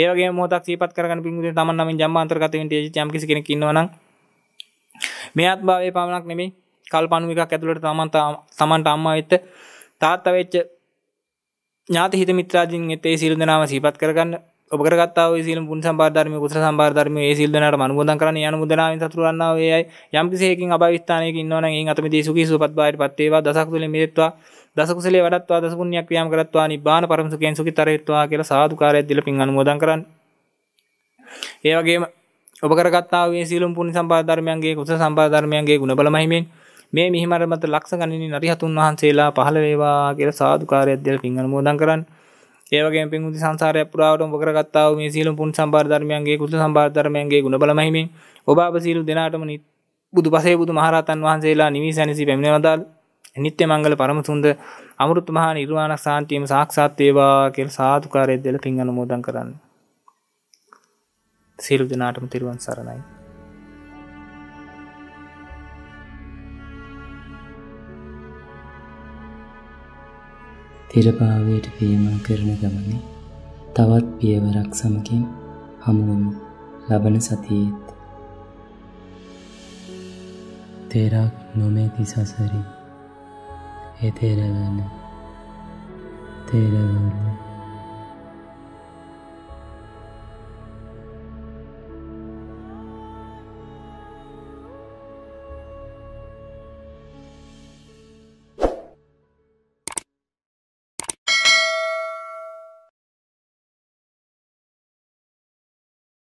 ඒ වගේම මොහොතක් සිහිපත් කරගෙන පින් විදිහට තමන් නමින් ජම්මා අන්තර්ගත වෙන්න තියෙච්ච යම් කිසි කෙනෙක් ඉන්නවා නම් මේ ආත්භාවයේ පමණක් නෙමෙයි කල්පණු එකක් ඇතුළට තමන් තමන්ට අම්මා වෙච්ච තාත්තා වෙච්ච ඥාති හිත මිත්‍රාදීන් ඒ සියලු දෙනාම සිහිපත් කරගන්න ඔබරගත්තාව සිල් පුන් සම්බාධර්ම කුස සම්බාධර්ම සිල්දනට අනුමුදන් කරන යන මුදනාව සතුරන්නාවයයි යම්කිසේකින් අභවිස්ථානයක ඉන්නවන අතම දේසුකි සුපත් බායට පත්තේවා දසක් තුළ මේත්වා දසකුසලේ වඩත්වා දසපුුණයක් ක්‍රියම් කරත්වා නිබාන පරමසුකෙන් සුකි තරයත්වා කියල සාධකාරය දිල පින් අනුමෝදන් කරන්න ඒවගේම ඔබරගත්තාව සිලම් පුන් සම්බාධර්මයන්ගේ කුස සම්බාධර්මයන්ගේ ගුණබල මහිමෙන් මේ මිහිමරමත ලක්ෂ ගනිනි නරිහතුන් වහන්සේලා පහළ වේවා කියල සාධකාරය දිල පින් අනුමෝදන් කරන්න ඒවගේ පින්ුති සංසාරය පුරාවට උපකරගත්තාව මේ සීලු පුන් සම්බාධර්මයන්ගේ කුල සම්බාධර්මයන්ගේ ගුණ බලමහිමින් ඔබාප සීලු දෙනාටම නිත් බුදු පසේ බුදු මහරතන් වහන්සේලා නිවී සැනිසි පැමිණවදාල් නිත්‍ය මංගල පරම සුන්ද අමුරුත් මහා නිර්වාණක් සාන්තියම සාක්ෂාත් වේවා කියලා සාදුකාරය දෙල පින් අනුමෝදන් කරන්න. සීලු දෙනාටම තිරුවන් සරණයි. තිරභාවයට පියමා කරන ගමන තවත් පියවරක් සමකින් හමුවම ලබන සතියේත් තෙරක් නොමැති සසරින් එතෙරවන තෙරවන්න